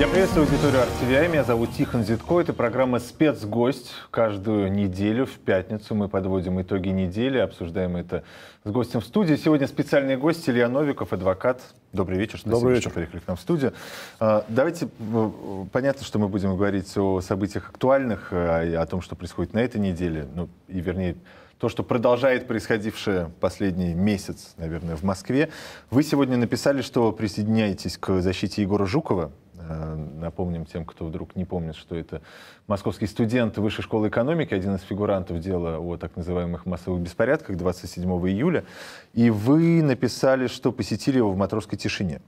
Я приветствую аудиторию RTVI. Меня зовут Тихон Зитко. Это программа «Спецгость». Каждую неделю в пятницу мы подводим итоги недели, обсуждаем это с гостем в студии. Сегодня специальный гость Илья Новиков, адвокат. Добрый вечер. Спасибо, Добрый вечер. что приехали к нам в студию. А, давайте, э, понятно, что мы будем говорить о событиях актуальных, э, о том, что происходит на этой неделе, ну, и вернее, то, что продолжает происходившее последний месяц, наверное, в Москве. Вы сегодня написали, что присоединяетесь к защите Егора Жукова, Э, напомним тем, кто вдруг не помнит, что это московский студент Высшей школы экономики, один из фигурантов дела о так называемых массовых беспорядках 27 июля. И вы написали, что посетили его в матросской тишине.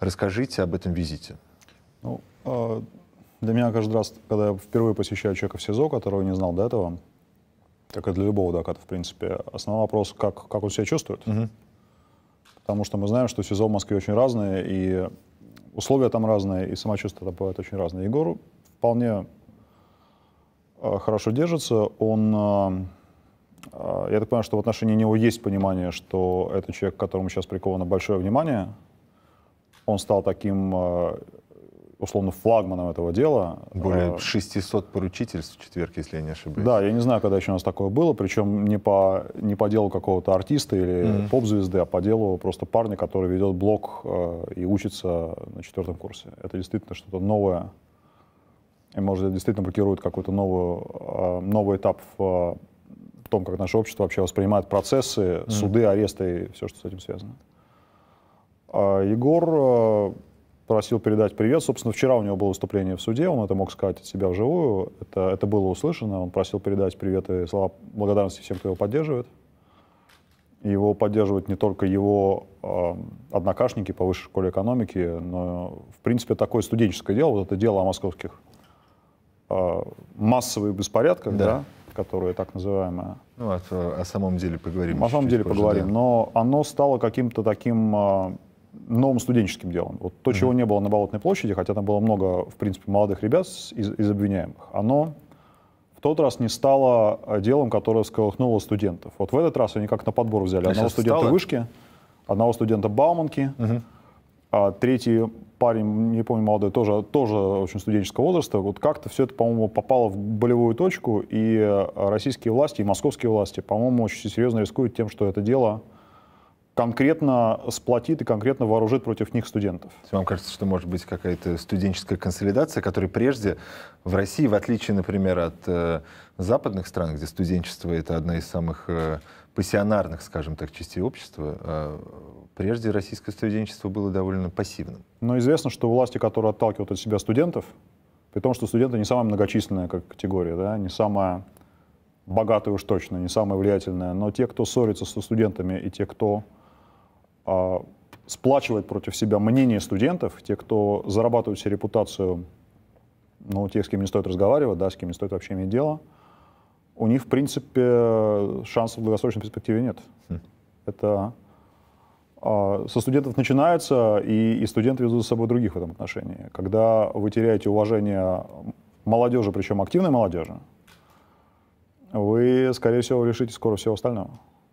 Расскажите об этом визите. Ну, э, для меня каждый раз, когда я впервые посещаю человека в СИЗО, которого не знал до этого, как и для любого адвоката, в принципе, основной вопрос, как, как он себя чувствует. Угу. Потому что мы знаем, что СИЗО в Москве очень разные, и условия там разные, и самочувствие там бывает очень разное. Егор вполне э, хорошо держится. Он, э, э, я так понимаю, что в отношении него есть понимание, что это человек, к которому сейчас приковано большое внимание. Он стал таким условно, флагманом этого дела. Более 600 э, поручительств в четверг, если я не ошибаюсь. Да, я не знаю, когда еще у нас такое было, причем не по, не по делу какого-то артиста или mm-hmm. поп-звезды, а по делу просто парня, который ведет блог э, и учится на четвертом курсе. Это действительно что-то новое. И, может, это действительно блокирует какой-то новый, э, новый этап в, в том, как наше общество вообще воспринимает процессы, mm-hmm. суды, аресты и все, что с этим связано. А Егор э, просил передать привет. Собственно, вчера у него было выступление в суде, он это мог сказать от себя вживую. Это, это было услышано. Он просил передать привет и слова благодарности всем, кто его поддерживает. Его поддерживают не только его э, однокашники по высшей школе экономики, но, в принципе, такое студенческое дело, вот это дело о московских э, массовых беспорядках, да. Да, которые так называемые. Ну, а о, о самом деле поговорим. О самом деле позже, поговорим, да. но оно стало каким-то таким... Э, новым студенческим делом. Вот то, mm-hmm. чего не было на Болотной площади, хотя там было много, в принципе, молодых ребят из, из обвиняемых, оно в тот раз не стало э, делом, которое сколыхнуло студентов. Вот в этот раз они как на подбор взяли. одного студента стало? вышки, одного студента Бауманки, mm-hmm. а третий парень, не помню, молодой, тоже, тоже очень студенческого возраста. Вот как-то все это, по-моему, попало в болевую точку, и э, российские власти, и московские власти, по-моему, очень серьезно рискуют тем, что это дело конкретно сплотит и конкретно вооружит против них студентов. Вам кажется, что может быть какая-то студенческая консолидация, которая прежде в России, в отличие, например, от э, западных стран, где студенчество это одна из самых э, пассионарных, скажем так, частей общества, э, прежде российское студенчество было довольно пассивным. Но известно, что власти, которые отталкивают от себя студентов, при том, что студенты не самая многочисленная как категория, да, не самая богатая уж точно, не самая влиятельная, но те, кто ссорится со студентами и те, кто а, сплачивает против себя мнение студентов, те, кто зарабатывают себе репутацию, ну, тех, с кем не стоит разговаривать, да, с кем не стоит вообще иметь дело, у них, в принципе, шансов в долгосрочной перспективе нет. Хм. Это а, со студентов начинается, и, и студенты везут за собой других в этом отношении. Когда вы теряете уважение молодежи, причем активной молодежи, вы, скорее всего, решите скоро всего остального.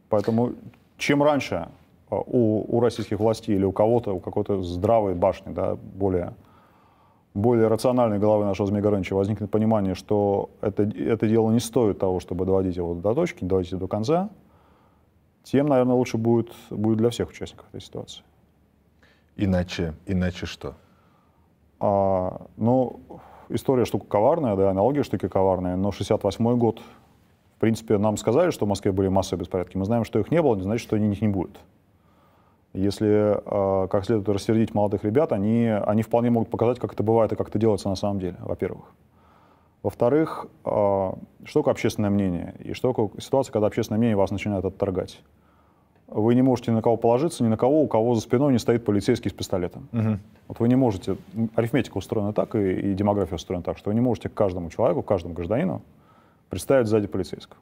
Поэтому чем раньше а, у, у российских властей или у кого-то, у какой-то здравой башни, да, более, более рациональной головы нашего Змея Горыныча возникнет понимание, что это, это дело не стоит того, чтобы доводить его до точки, доводить его до конца, тем, наверное, лучше будет, будет для всех участников этой ситуации. Иначе, иначе что? А, ну, история штука коварная, да, аналогия штуки коварная, но 68-й год, в принципе, нам сказали, что в Москве были массовые беспорядки. Мы знаем, что их не было, не значит, что они них не будет. Если э, как следует рассердить молодых ребят, они, они вполне могут показать, как это бывает и как это делается на самом деле, во-первых. Во-вторых, э, что такое общественное мнение? И что такое ситуация, когда общественное мнение вас начинает отторгать? Вы не можете ни на кого положиться, ни на кого, у кого за спиной не стоит полицейский с пистолетом. Угу. Вот вы не можете... Арифметика устроена так, и, и демография устроена так, что вы не можете каждому человеку, каждому гражданину представить сзади полицейского.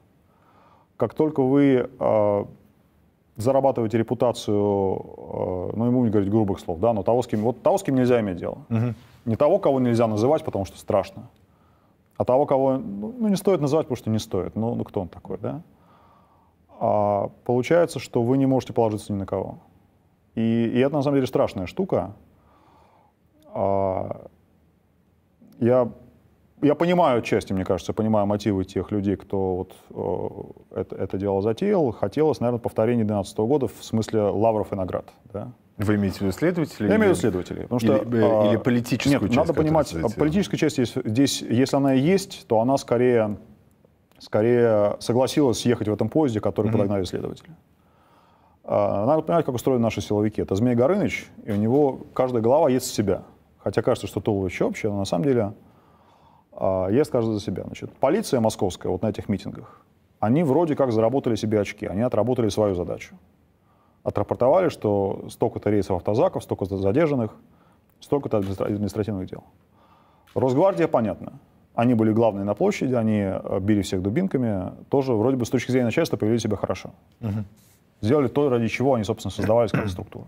Как только вы э, зарабатываете репутацию, э, ну, ему не говорить грубых слов, да, но того, с кем, вот того, с кем нельзя иметь дело. Угу. Не того, кого нельзя называть, потому что страшно, а того, кого ну, ну, не стоит называть, потому что не стоит. Ну, ну кто он такой, да? А получается, что вы не можете положиться ни на кого. И, и это, на самом деле, страшная штука. А, я я понимаю отчасти, мне кажется, понимаю мотивы тех людей, кто вот э, это, это дело затеял. Хотелось, наверное, повторение 2012 года в смысле лавров и наград. Да? Вы имеете в виду следователей? Я имею в виду следователей. Потому что, э, или, а, э, или политическую нет, часть? надо понимать, политическая часть здесь, если она и есть, то она скорее, скорее согласилась ехать в этом поезде, который mm-hmm. подогнали следователи. А, надо понимать, как устроены наши силовики. Это Змей Горыныч, и у него каждая голова есть ест себя. Хотя кажется, что туловище общее, но на самом деле а, я скажу за себя. Значит, полиция московская вот на этих митингах, они вроде как заработали себе очки, они отработали свою задачу. Отрапортовали, что столько-то рейсов автозаков, столько-то задержанных, столько-то административных дел. Росгвардия, понятно. Они были главные на площади, они э, били всех дубинками. Тоже вроде бы с точки зрения начальства повели себя хорошо. Угу. Сделали то, ради чего они, собственно, создавались как структура.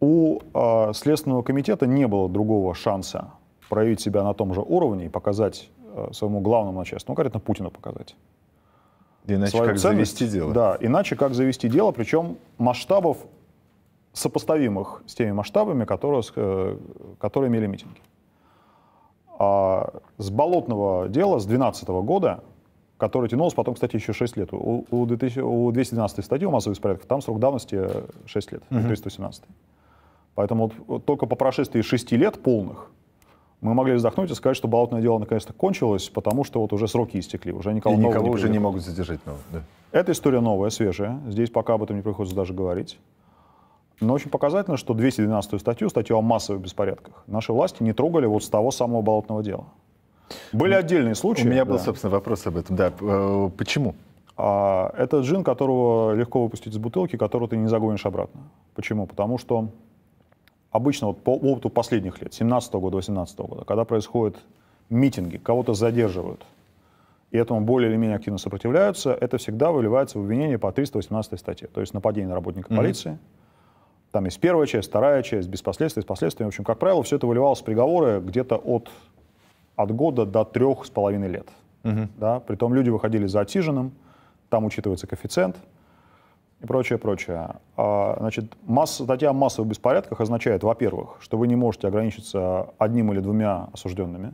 У э, Следственного комитета не было другого шанса проявить себя на том же уровне и показать э, своему главному начальству, ну, конкретно Путину показать. Иначе свою как ценность, завести дело. Да, иначе как завести дело, причем масштабов, сопоставимых с теми масштабами, которые, э, которые имели митинги. А с болотного дела с 2012 года, которое тянулось потом, кстати, еще 6 лет, у, у, 2000, у 212 статьи у массовых беспорядков, там срок давности 6 э, лет, угу. 317. Поэтому вот, вот только по прошествии 6 лет полных, мы могли вздохнуть и сказать, что болотное дело наконец-то кончилось, потому что вот уже сроки истекли, уже никого и никого не уже не могут задержать. Но, да. Эта история новая, свежая. Здесь пока об этом не приходится даже говорить. Но очень показательно, что 212 статью, статью о массовых беспорядках, наши власти не трогали вот с того самого болотного дела. Были отдельные случаи. У меня был, собственно, вопрос об этом. Да. Э, почему? А, это джин, которого легко выпустить из бутылки, которого ты не загонишь обратно. Почему? Потому что обычно вот по опыту последних лет, 17 года, 18 года, когда происходят митинги, кого-то задерживают, и этому более или менее активно сопротивляются, это всегда выливается в обвинение по 318 статье, то есть нападение на работника mm-hmm. полиции. Там есть первая часть, вторая часть, без последствий, с последствиями. В общем, как правило, все это выливалось в приговоры где-то от, от года до трех с половиной лет. Угу. Да? Притом люди выходили за отсиженным, там учитывается коэффициент – и прочее, прочее. А, значит, масса, статья о массовых беспорядках означает, во-первых, что вы не можете ограничиться одним или двумя осужденными.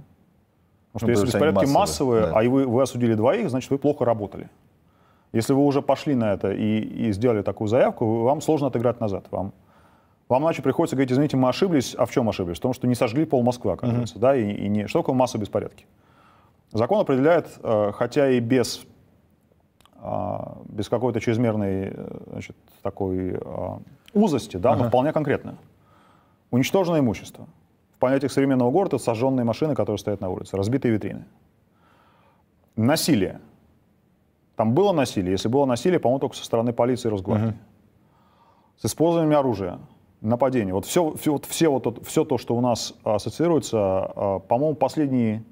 Потому что ну, если беспорядки массовые, массовые да. а вы, вы осудили двоих, значит, вы плохо работали. Если вы уже пошли на это и, и сделали такую заявку, вам сложно отыграть назад. Вам, вам иначе приходится говорить, извините, мы ошиблись. А в чем ошиблись? В том, что не сожгли пол Москвы, оказывается. mm Да, и, и не... Что такое массовые беспорядки? Закон определяет, э, хотя и без а, без какой-то чрезмерной э, значит, такой а, узости, да, ага. но вполне конкретно. Уничтожено имущество. В понятиях современного города сожженные машины, которые стоят на улице, разбитые витрины. Насилие. Там было насилие. Если было насилие, по-моему, только со стороны полиции и Росгвардии. Ага. С использованием оружия нападение. Вот все, все, вот все, вот, все то, что у нас ассоциируется, а, по-моему, последние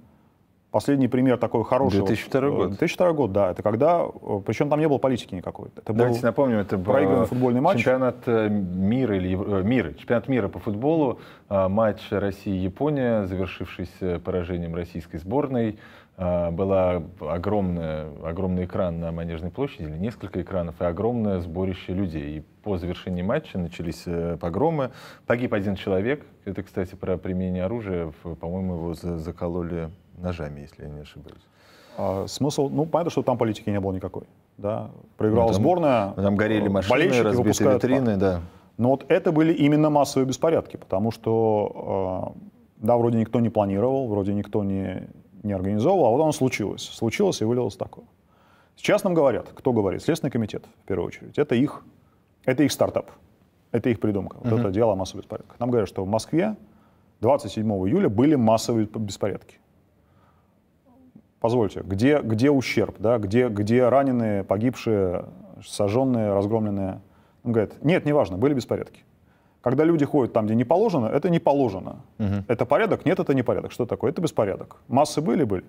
Последний пример такой хороший. 2002 год. 2002 год, да. Это когда, э, причем там не было политики никакой. Это Давайте напомним, это проигранный э, футбольный матч. Чемпионат э, мира или мира, чемпионат мира по футболу, матч России-Япония, завершившийся поражением российской сборной. Была огромная, огромный экран на Манежной площади, или несколько экранов, и огромное сборище людей. И по завершении матча начались погромы. Погиб один человек. Это, кстати, про применение оружия. По-моему, его закололи ножами, если я не ошибаюсь. А, смысл, ну, понятно, что там политики не было никакой. Да? Проиграла ну, там, сборная. Ну, там горели э, машины, разбиты витрины, пар. да. Но вот это были именно массовые беспорядки, потому что, э, да, вроде никто не планировал, вроде никто не, не организовывал, а вот оно случилось. Случилось и вылилось такое. Сейчас нам говорят, кто говорит? Следственный комитет, в первую очередь. Это их, это их стартап, это их придумка. Вот uh-huh. это дело массовых беспорядков. Нам говорят, что в Москве 27 июля были массовые беспорядки позвольте, где, где ущерб, да, где, где раненые, погибшие, сожженные, разгромленные? Он говорит, нет, неважно, были беспорядки. Когда люди ходят там, где не положено, это не положено. Угу. Это порядок? Нет, это не порядок. Что такое? Это беспорядок. Массы были, были.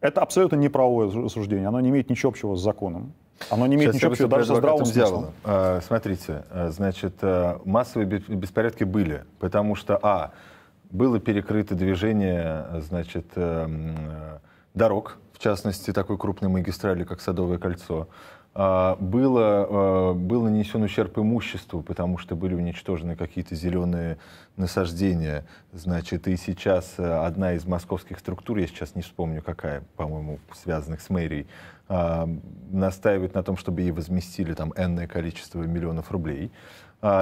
Это абсолютно неправовое суждение. Оно не имеет ничего общего с законом. Оно не имеет Сейчас ничего общего даже со здравым смыслом. А, смотрите, э, значит, э, массовые беспорядки были, потому что, а, было перекрыто движение, э, значит, дорог, в частности, такой крупной магистрали, как Садовое кольцо, а, было, а, был нанесен ущерб имуществу, потому что были уничтожены какие-то зеленые насаждения. Значит, и сейчас э, одна из московских структур, я сейчас не вспомню какая, по-моему, связанных с мэрией, а, настаивает на том, чтобы ей возместили там энное количество миллионов рублей.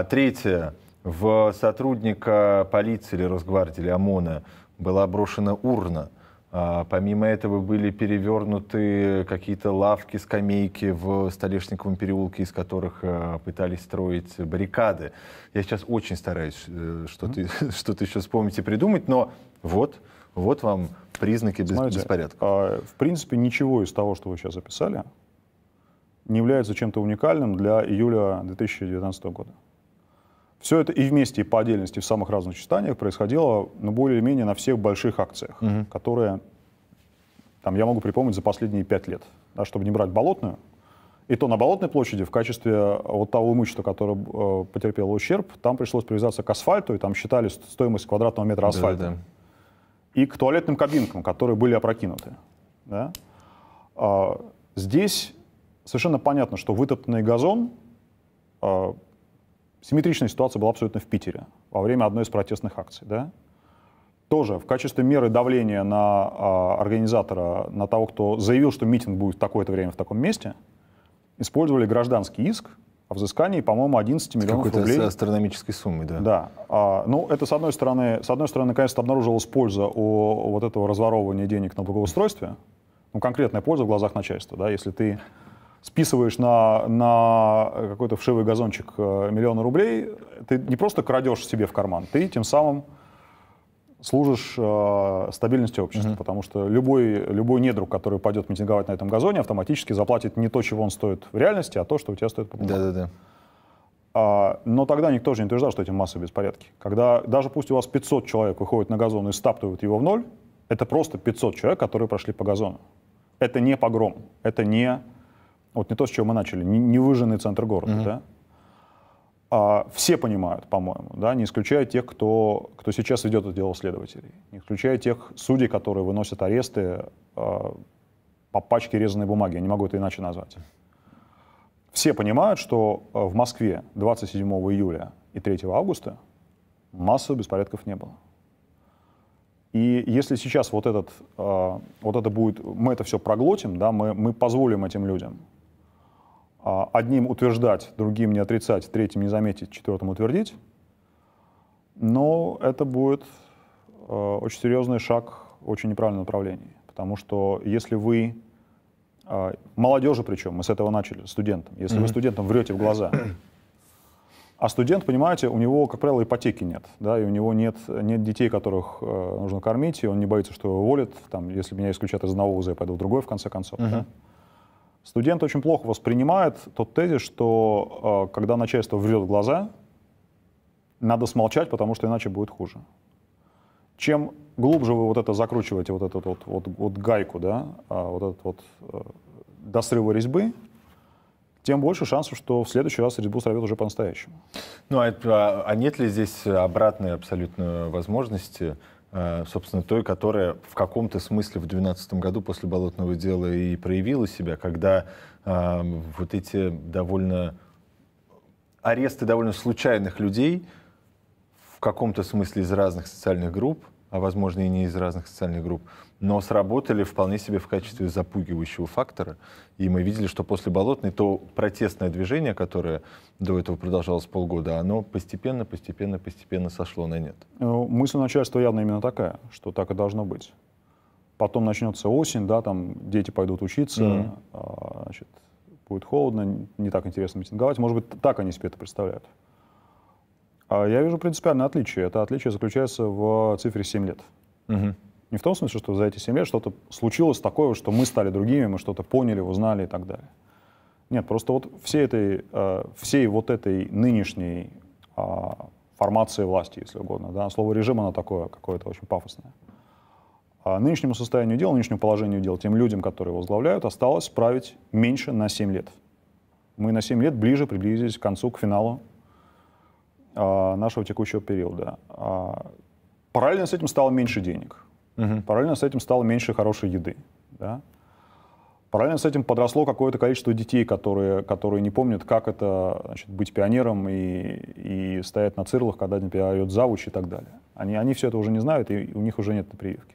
Третье. В сотрудника полиции или Росгвардии или ОМОНа была брошена урна а, помимо этого были перевернуты какие-то лавки, скамейки в Столешниковом переулке, из которых э, пытались строить баррикады. Я сейчас очень стараюсь э, что-то mm-hmm. что еще вспомнить и придумать, но вот, вот вам признаки Смотрите, беспорядка. А, в принципе, ничего из того, что вы сейчас описали, не является чем-то уникальным для июля 2019 года. Все это и вместе, и по отдельности в самых разных читаниях происходило ну, более-менее на всех больших акциях, угу. которые там, я могу припомнить за последние пять лет. Да, чтобы не брать болотную, и то на Болотной площади в качестве э, вот того имущества, которое э, потерпело ущерб, там пришлось привязаться к асфальту, и там считали стоимость квадратного метра асфальта. Да, да, да. И к туалетным кабинкам, которые были опрокинуты. Да? А, здесь совершенно понятно, что вытоптанный газон а, Симметричная ситуация была абсолютно в Питере во время одной из протестных акций. Да? Тоже в качестве меры давления на а, организатора, на того, кто заявил, что митинг будет в такое-то время в таком месте, использовали гражданский иск о взыскании, по-моему, 11 миллионов рублей. С астрономической суммой, да. Да. А, ну, это, с одной стороны, с одной стороны, наконец-то обнаружилась польза о вот этого разворовывания денег на благоустройстве. Ну, конкретная польза в глазах начальства, да, если ты списываешь на, на какой-то вшивый газончик э, миллионы рублей, ты не просто крадешь себе в карман, ты тем самым служишь э, стабильности общества, mm потому что любой, любой недруг, который пойдет митинговать на этом газоне, автоматически заплатит не то, чего он стоит в реальности, а то, что у тебя стоит по Да-да-да. А, но тогда никто же не утверждал, что эти массовые беспорядки. Когда даже пусть у вас 500 человек выходит на газон и стаптывают его в ноль, это просто 500 человек, которые прошли по газону. Это не погром, это не вот не то, с чего мы начали, Не выжженный центр города, mm-hmm. да? А, все понимают, по-моему, да, не исключая тех, кто, кто сейчас ведет это дело следователей, не исключая тех судей, которые выносят аресты э, по пачке резаной бумаги, я не могу это иначе назвать. Все понимают, что а, в Москве 27 июля и 3 августа массовых беспорядков не было. И если сейчас вот, этот, э, вот это будет, мы это все проглотим, да, мы, мы позволим этим людям а, одним утверждать, другим не отрицать, третьим не заметить, четвертым утвердить. Но это будет э, очень серьезный шаг в очень неправильном направлении. Потому что если вы э, молодежи причем, мы с этого начали, студентам. Если вы студентам врете в глаза, а студент, понимаете, у него, как правило, ипотеки нет, да, и у него нет, нет детей, которых э, нужно кормить, и он не боится, что его уволят, там, если меня исключат из одного вуза, я пойду в другой, в конце концов. Uh-huh. Студент очень плохо воспринимает тот тезис, что э, когда начальство врет в глаза, надо смолчать, потому что иначе будет хуже. Чем глубже вы вот это закручиваете, вот эту вот, вот, вот гайку, да, а, вот этот вот э, до срыва резьбы, тем больше шансов, что в следующий раз резьбу сорвет уже по-настоящему. Ну, а, а, а нет ли здесь обратной абсолютно возможности Э, собственно, той, которая в каком-то смысле в 2012 году после «Болотного дела» и проявила себя, когда э, вот эти довольно аресты довольно случайных людей в каком-то смысле из разных социальных групп – а возможно и не из разных социальных групп, но сработали вполне себе в качестве запугивающего фактора. И мы видели, что после Болотной то протестное движение, которое до этого продолжалось полгода, оно постепенно, постепенно, постепенно сошло на нет. Ну, мысль начальства явно именно такая, что так и должно быть. Потом начнется осень, да, там дети пойдут учиться, mm-hmm. значит, будет холодно, не так интересно митинговать. Может быть, так они себе это представляют. А я вижу принципиальное отличие. Это отличие заключается в цифре 7 лет. Угу. Не в том смысле, что за эти 7 лет что-то случилось такое, что мы стали другими, мы что-то поняли, узнали и так далее. Нет, просто вот всей, этой, э, всей вот этой нынешней а, формации власти, если угодно, да, слово режим, оно такое какое-то очень пафосное. А нынешнему состоянию дел, нынешнему положению дел, тем людям, которые его возглавляют, осталось править меньше на 7 лет. Мы на 7 лет ближе приблизились к концу, к финалу а, нашего текущего периода. А, параллельно с этим стало меньше денег. Угу. Параллельно с этим стало меньше хорошей еды. Да? Параллельно с этим подросло какое-то количество детей, которые, которые не помнят, как это значит, быть пионером и, и стоять на цирлах, когда тебя поет завуч и так далее. Они, они все это уже не знают, и у них уже нет на прививке.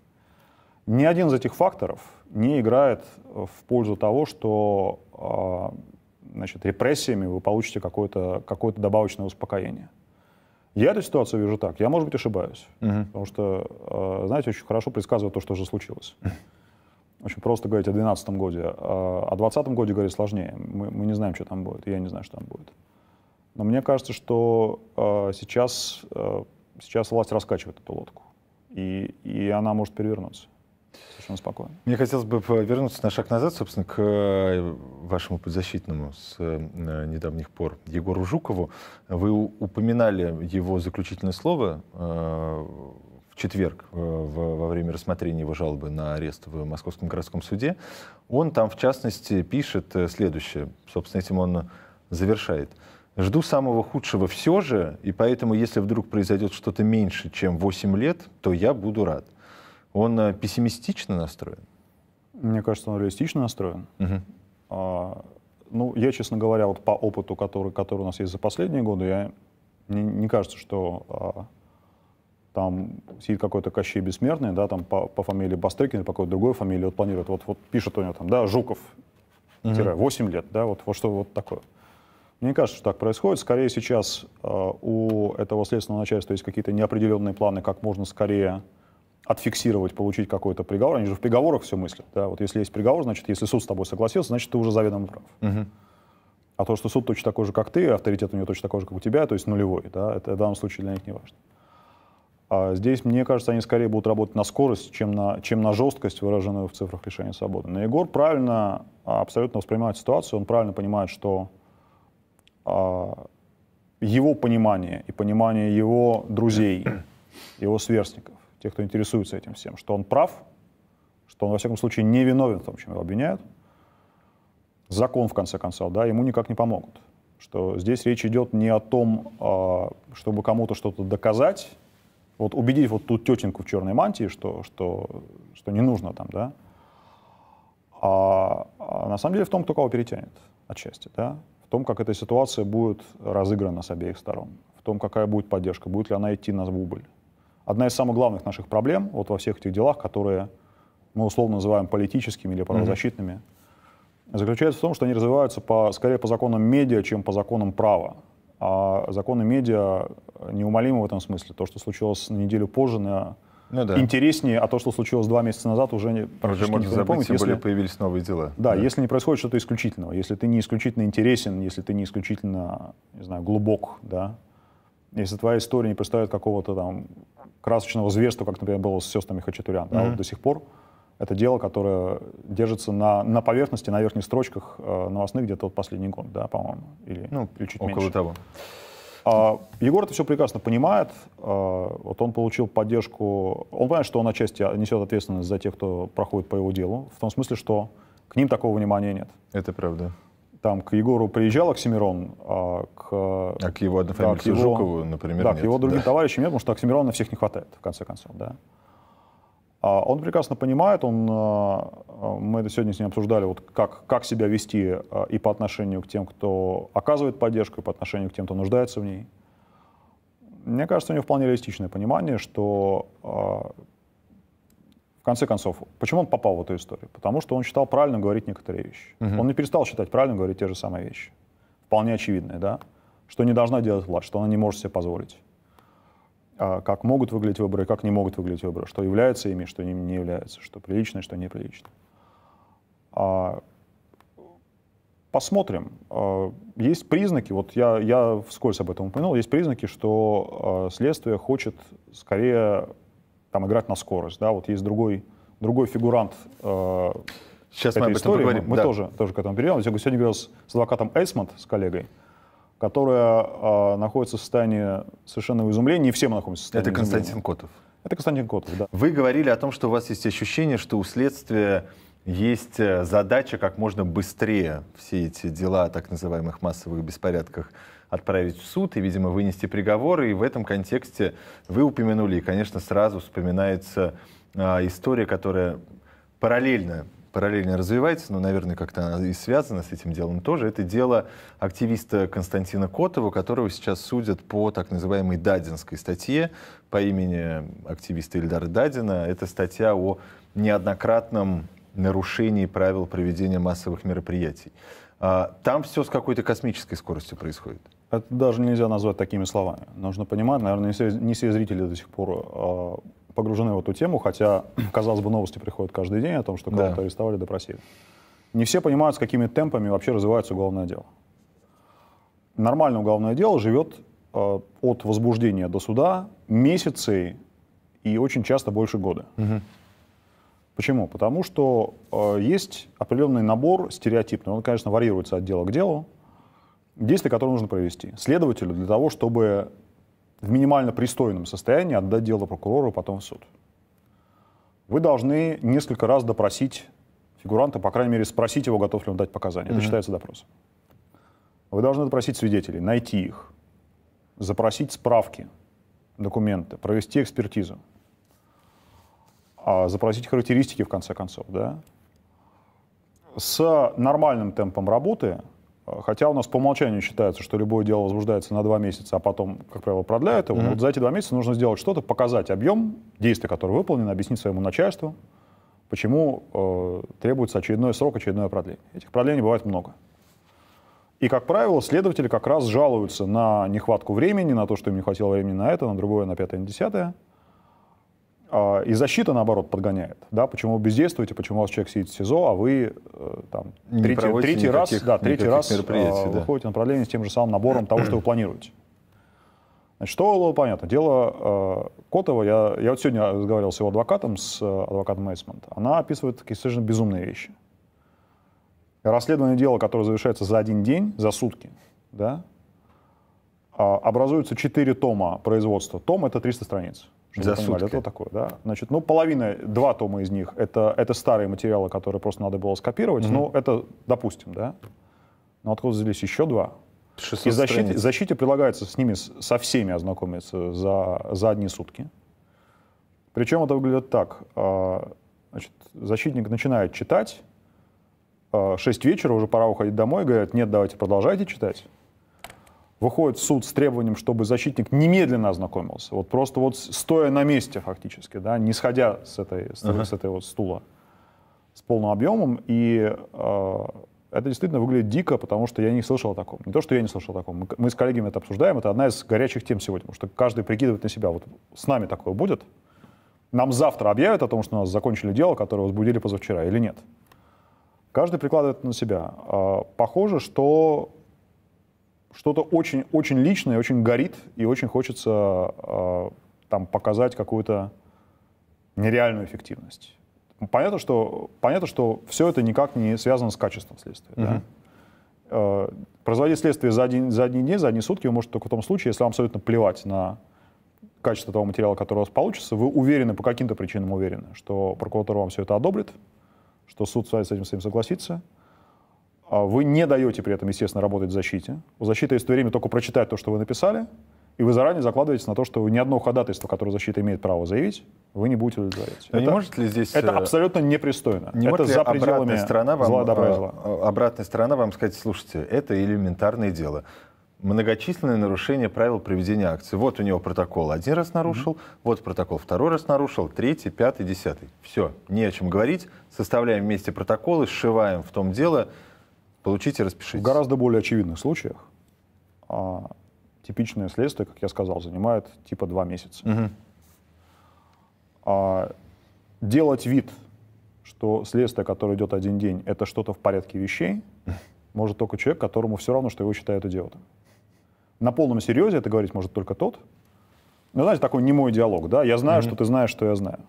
Ни один из этих факторов не играет в пользу того, что а, значит, репрессиями вы получите какое-то какое добавочное успокоение. Я эту ситуацию вижу так. Я, может быть, ошибаюсь. Угу. Потому что, э, знаете, очень хорошо предсказывать то, что уже случилось. Очень просто говорить о 2012 году. А, о 2020 году говорить сложнее. Мы, мы не знаем, что там будет. Я не знаю, что там будет. Но мне кажется, что э, сейчас, э, сейчас власть раскачивает эту лодку. И, и она может перевернуться совершенно спокойно. Мне хотелось бы вернуться на шаг назад, собственно, к э, вашему подзащитному с э, э, недавних пор Егору Жукову. Вы упоминали его заключительное слово в четверг во время рассмотрения его жалобы на арест в Московском городском суде. Он там, в частности, пишет следующее. Собственно, этим он завершает. Жду самого худшего все же, и поэтому, если вдруг произойдет что-то меньше, чем 8 лет, то я буду рад. Он э, пессимистично настроен? Мне кажется, он реалистично настроен. Угу. А, ну, я, честно говоря, вот по опыту, который, который у нас есть за последние годы, я, мне не кажется, что а, там сидит какой-то Кощей Бессмертный, да, там по, по фамилии Бастрыкин или по какой-то другой фамилии, вот планирует, вот, вот пишет у него там, да, Жуков, угу. 8 лет, да, вот, вот что вот такое. Мне кажется, что так происходит. Скорее сейчас э, у этого следственного начальства есть какие-то неопределенные планы, как можно скорее отфиксировать, получить какой-то приговор. Они же в приговорах все мыслят. Да? Вот если есть приговор, значит, если суд с тобой согласился, значит, ты уже заведомо прав. Угу. А то, что суд точно такой же, как ты, авторитет у него точно такой же, как у тебя, то есть нулевой, да, это в данном случае для них не важно. А здесь, мне кажется, они скорее будут работать на скорость, чем на, чем на жесткость, выраженную в цифрах лишения свободы. Но Егор правильно, а, абсолютно воспринимает ситуацию, он правильно понимает, что а, его понимание и понимание его друзей, его сверстников тех, кто интересуется этим всем, что он прав, что он, во всяком случае, не виновен в том, чем его обвиняют. Закон, в конце концов, да, ему никак не помогут. Что здесь речь идет не о том, а, чтобы кому-то что-то доказать, вот убедить вот ту тетеньку в черной мантии, что, что, что не нужно там, да, а, а на самом деле в том, кто кого перетянет отчасти, да, в том, как эта ситуация будет разыграна с обеих сторон, в том, какая будет поддержка, будет ли она идти на убыль одна из самых главных наших проблем вот во всех этих делах, которые мы условно называем политическими или правозащитными, mm-hmm. заключается в том, что они развиваются по, скорее по законам медиа, чем по законам права. А законы медиа неумолимы в этом смысле. То, что случилось на неделю позже, на ну, да. интереснее, а то, что случилось два месяца назад, уже не Уже можно забыть, помнит, тем если... более появились новые дела. Да, да, если не происходит что-то исключительного, если ты не исключительно интересен, если ты не исключительно, не знаю, глубок, да, если твоя история не представляет какого-то там красочного зверства, как, например, было с сестрами Хачатурян. Mm-hmm. Да, вот до сих пор это дело, которое держится на, на поверхности, на верхних строчках э, новостных где-то вот последний год, да, по-моему, или, ну, или чуть около меньше. Около того. А, Егор это все прекрасно понимает. А, вот он получил поддержку. Он понимает, что он отчасти несет ответственность за тех, кто проходит по его делу, в том смысле, что к ним такого внимания нет. Это правда. Там к Егору приезжал Оксимирон, а к... А к его однофамильцу да, Жукову, например, да, нет. к его другим да. товарищам нет, потому что Оксимирона всех не хватает, в конце концов, да. А он прекрасно понимает, он, а, а, мы это сегодня с ним обсуждали, вот как, как себя вести а, и по отношению к тем, кто оказывает поддержку, и по отношению к тем, кто нуждается в ней. Мне кажется, у него вполне реалистичное понимание, что в конце концов, почему он попал в эту историю? Потому что он считал правильно говорить некоторые вещи. Угу. Он не перестал считать правильно говорить те же самые вещи. Вполне очевидные, да? Что не должна делать власть, что она не может себе позволить. А как могут выглядеть выборы, как не могут выглядеть выборы. Что является ими, что ими не является. Что прилично, что неприлично. А, посмотрим. А есть признаки, вот я, я вскользь об этом упомянул, есть признаки, что а, следствие хочет скорее там играть на скорость, да, вот есть другой, другой фигурант э, Сейчас этой мы об этом истории, поговорим. мы, да. тоже, тоже к этому перейдем. Я сегодня говорил с, с адвокатом Эйсмонт, с коллегой, которая э, находится в состоянии совершенного изумления, Не все мы находимся в состоянии Это Константин изумления. Котов. Это Константин Котов, да. Вы говорили о том, что у вас есть ощущение, что у следствия есть э, задача как можно быстрее все эти дела о так называемых массовых беспорядках отправить в суд и, видимо, вынести приговор. И в этом контексте вы упомянули, и, конечно, сразу вспоминается а, история, которая параллельно параллельно развивается, но, наверное, как-то она и связана с этим делом тоже. Это дело активиста Константина Котова, которого сейчас судят по так называемой Дадинской статье по имени активиста Ильдара Дадина. Это статья о неоднократном нарушении правил проведения массовых мероприятий. А, там все с какой-то космической скоростью происходит. Это даже нельзя назвать такими словами. Нужно понимать, наверное, не все, не все зрители до сих пор а, погружены в эту тему, хотя, казалось бы, новости приходят каждый день о том, что кого-то да. арестовали, допросили. Не все понимают, с какими темпами вообще развивается уголовное дело. Нормально уголовное дело живет э, от возбуждения до суда месяцы и очень часто больше года. Угу. Почему? Потому что э, есть определенный набор стереотипный, он, конечно, варьируется от дела к делу, действия, которые нужно провести. Следователю для того, чтобы в минимально пристойном состоянии отдать дело прокурору, и потом в суд. Вы должны несколько раз допросить фигуранта, по крайней мере, спросить его, готов ли он дать показания. Mm-hmm. Это считается допросом. Вы должны допросить свидетелей, найти их, запросить справки, документы, провести экспертизу а запросить характеристики в конце концов, да? С нормальным темпом работы, э, хотя у нас по умолчанию считается, что любое дело возбуждается на два месяца, а потом, как правило, продляют его, mm-hmm. вот за эти два месяца нужно сделать что-то, показать объем действий, которые выполнены, объяснить своему начальству, почему э, требуется очередной срок, очередное продление. Этих продлений бывает много. И, как правило, следователи как раз жалуются на нехватку времени, на то, что им не хватило времени на это, на другое, на пятое, на десятое. А, и защита, наоборот, подгоняет. Да? Почему вы бездействуете, почему у вас человек сидит в СИЗО, а вы э, там, не третий, третий никаких, раз, а, да, третий раз да. на направление с тем же самым набором того, что вы планируете. Значит, что было понятно? Дело э, Котова, я, я вот сегодня разговаривал с его адвокатом, с э, адвокатом Эйсмонт, она описывает такие совершенно безумные вещи. Расследование дела, которое завершается за один день, за сутки, да, э, а, образуются четыре тома производства. Том — это 300 страниц. Чтобы За сутки. это такое, да. Значит, ну, половина, два тома из них это, это старые материалы, которые просто надо было скопировать. mm Ну, это, допустим, да. Но откуда взялись еще два? И защите, защите предлагается с ними, со всеми ознакомиться за, за одни сутки. Причем это выглядит так. А, значит, защитник начинает читать, а, Шесть вечера, уже пора уходить домой, говорят, нет, давайте продолжайте читать выходит в суд с требованием, чтобы защитник немедленно ознакомился. Вот просто вот стоя на месте фактически, да, не сходя с этой, с, uh-huh. с этой вот стула с полным объемом. И э, это действительно выглядит дико, потому что я не слышал о таком. Не то, что я не слышал о таком. Мы, мы с коллегами это обсуждаем. Это одна из горячих тем сегодня, потому что каждый прикидывает на себя. Вот с нами такое будет. Нам завтра объявят о том, что у нас закончили дело, которое возбудили позавчера, или нет. Каждый прикладывает на себя. Э, похоже, что что-то очень-очень личное, очень горит, и очень хочется э, там показать какую-то нереальную эффективность. Понятно, что, понятно, что все это никак не связано с качеством следствия. Угу. Да? Э, производить следствие за, один, за одни дни, за одни сутки вы можете только в том случае, если вам абсолютно плевать на качество того материала, который у вас получится, вы уверены, по каким-то причинам уверены, что прокуратура вам все это одобрит, что суд с этим, с этим согласится, а вы не даете при этом, естественно, работать в защите. защиты есть время только прочитать то, что вы написали, и вы заранее закладываетесь на то, что ни одно ходатайство, которое защита имеет право заявить, вы не будете удовлетворять. это, не может ли здесь... Это э, абсолютно непристойно. Не это может за пределами сторона вам, зла, добра и э, зла. Э, обратная сторона вам сказать, слушайте, это элементарное дело. Многочисленные нарушения правил проведения акции. Вот у него протокол один раз нарушил, mm-hmm. вот протокол второй раз нарушил, третий, пятый, десятый. Все, не о чем говорить. Составляем вместе протоколы, сшиваем в том дело, Получите, распишитесь. В гораздо более очевидных случаях а, типичное следствие, как я сказал, занимает типа два месяца. Угу. А, делать вид, что следствие, которое идет один день, это что-то в порядке вещей, может только человек, которому все равно, что его считают идиотом. На полном серьезе это говорить может только тот. Ну, знаете, такой немой диалог, да? Я знаю, mm что ты знаешь, что я знаю.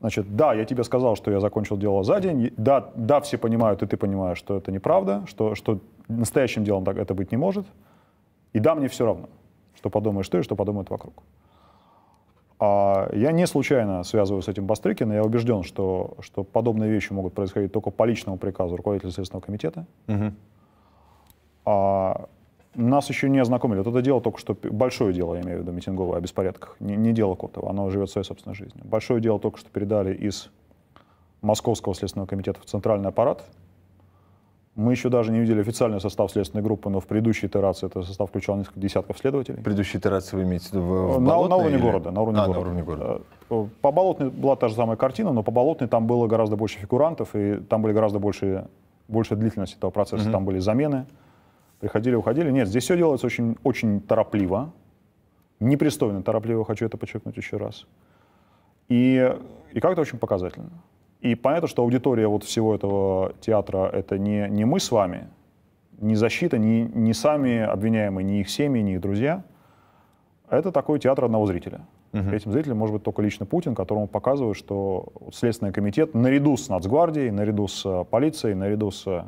Значит, да, я тебе сказал, что я закончил дело за день. Да, да, все понимают, и ты понимаешь, что это неправда, что, что настоящим делом так это быть не может. И да, мне все равно, что подумаешь ты и что подумают вокруг. А я не случайно связываю с этим Бастрыкина. Я убежден, что, что подобные вещи могут происходить только по личному приказу руководителя Следственного комитета. Угу. А нас еще не ознакомили. Вот это дело только что... Большое дело, я имею в виду, митинговое, о беспорядках. Не, не дело Котова, оно живет своей собственной жизнью. Большое дело только что передали из Московского следственного комитета в центральный аппарат. Мы еще даже не видели официальный состав следственной группы, но в предыдущей итерации этот состав включал несколько десятков следователей. Предыдущей итерация вы имеете в виду в, на, на уровне или... города. На уровне а, города. На уровне города. Э, по Болотной была та же самая картина, но по Болотной там было гораздо больше фигурантов, и там были гораздо больше, больше длительности этого процесса, угу. там были замены. Приходили, уходили. Нет, здесь все делается очень, очень торопливо. Непристойно торопливо, хочу это подчеркнуть еще раз. И, и как-то очень показательно. И понятно, что аудитория вот всего этого театра — это не, не мы с вами, не защита, не, не сами обвиняемые, не их семьи, не их друзья. Это такой театр одного зрителя. Угу. Этим зрителем может быть только лично Путин, которому показывают, что Следственный комитет наряду с Нацгвардией, наряду с э, полицией, наряду с, э,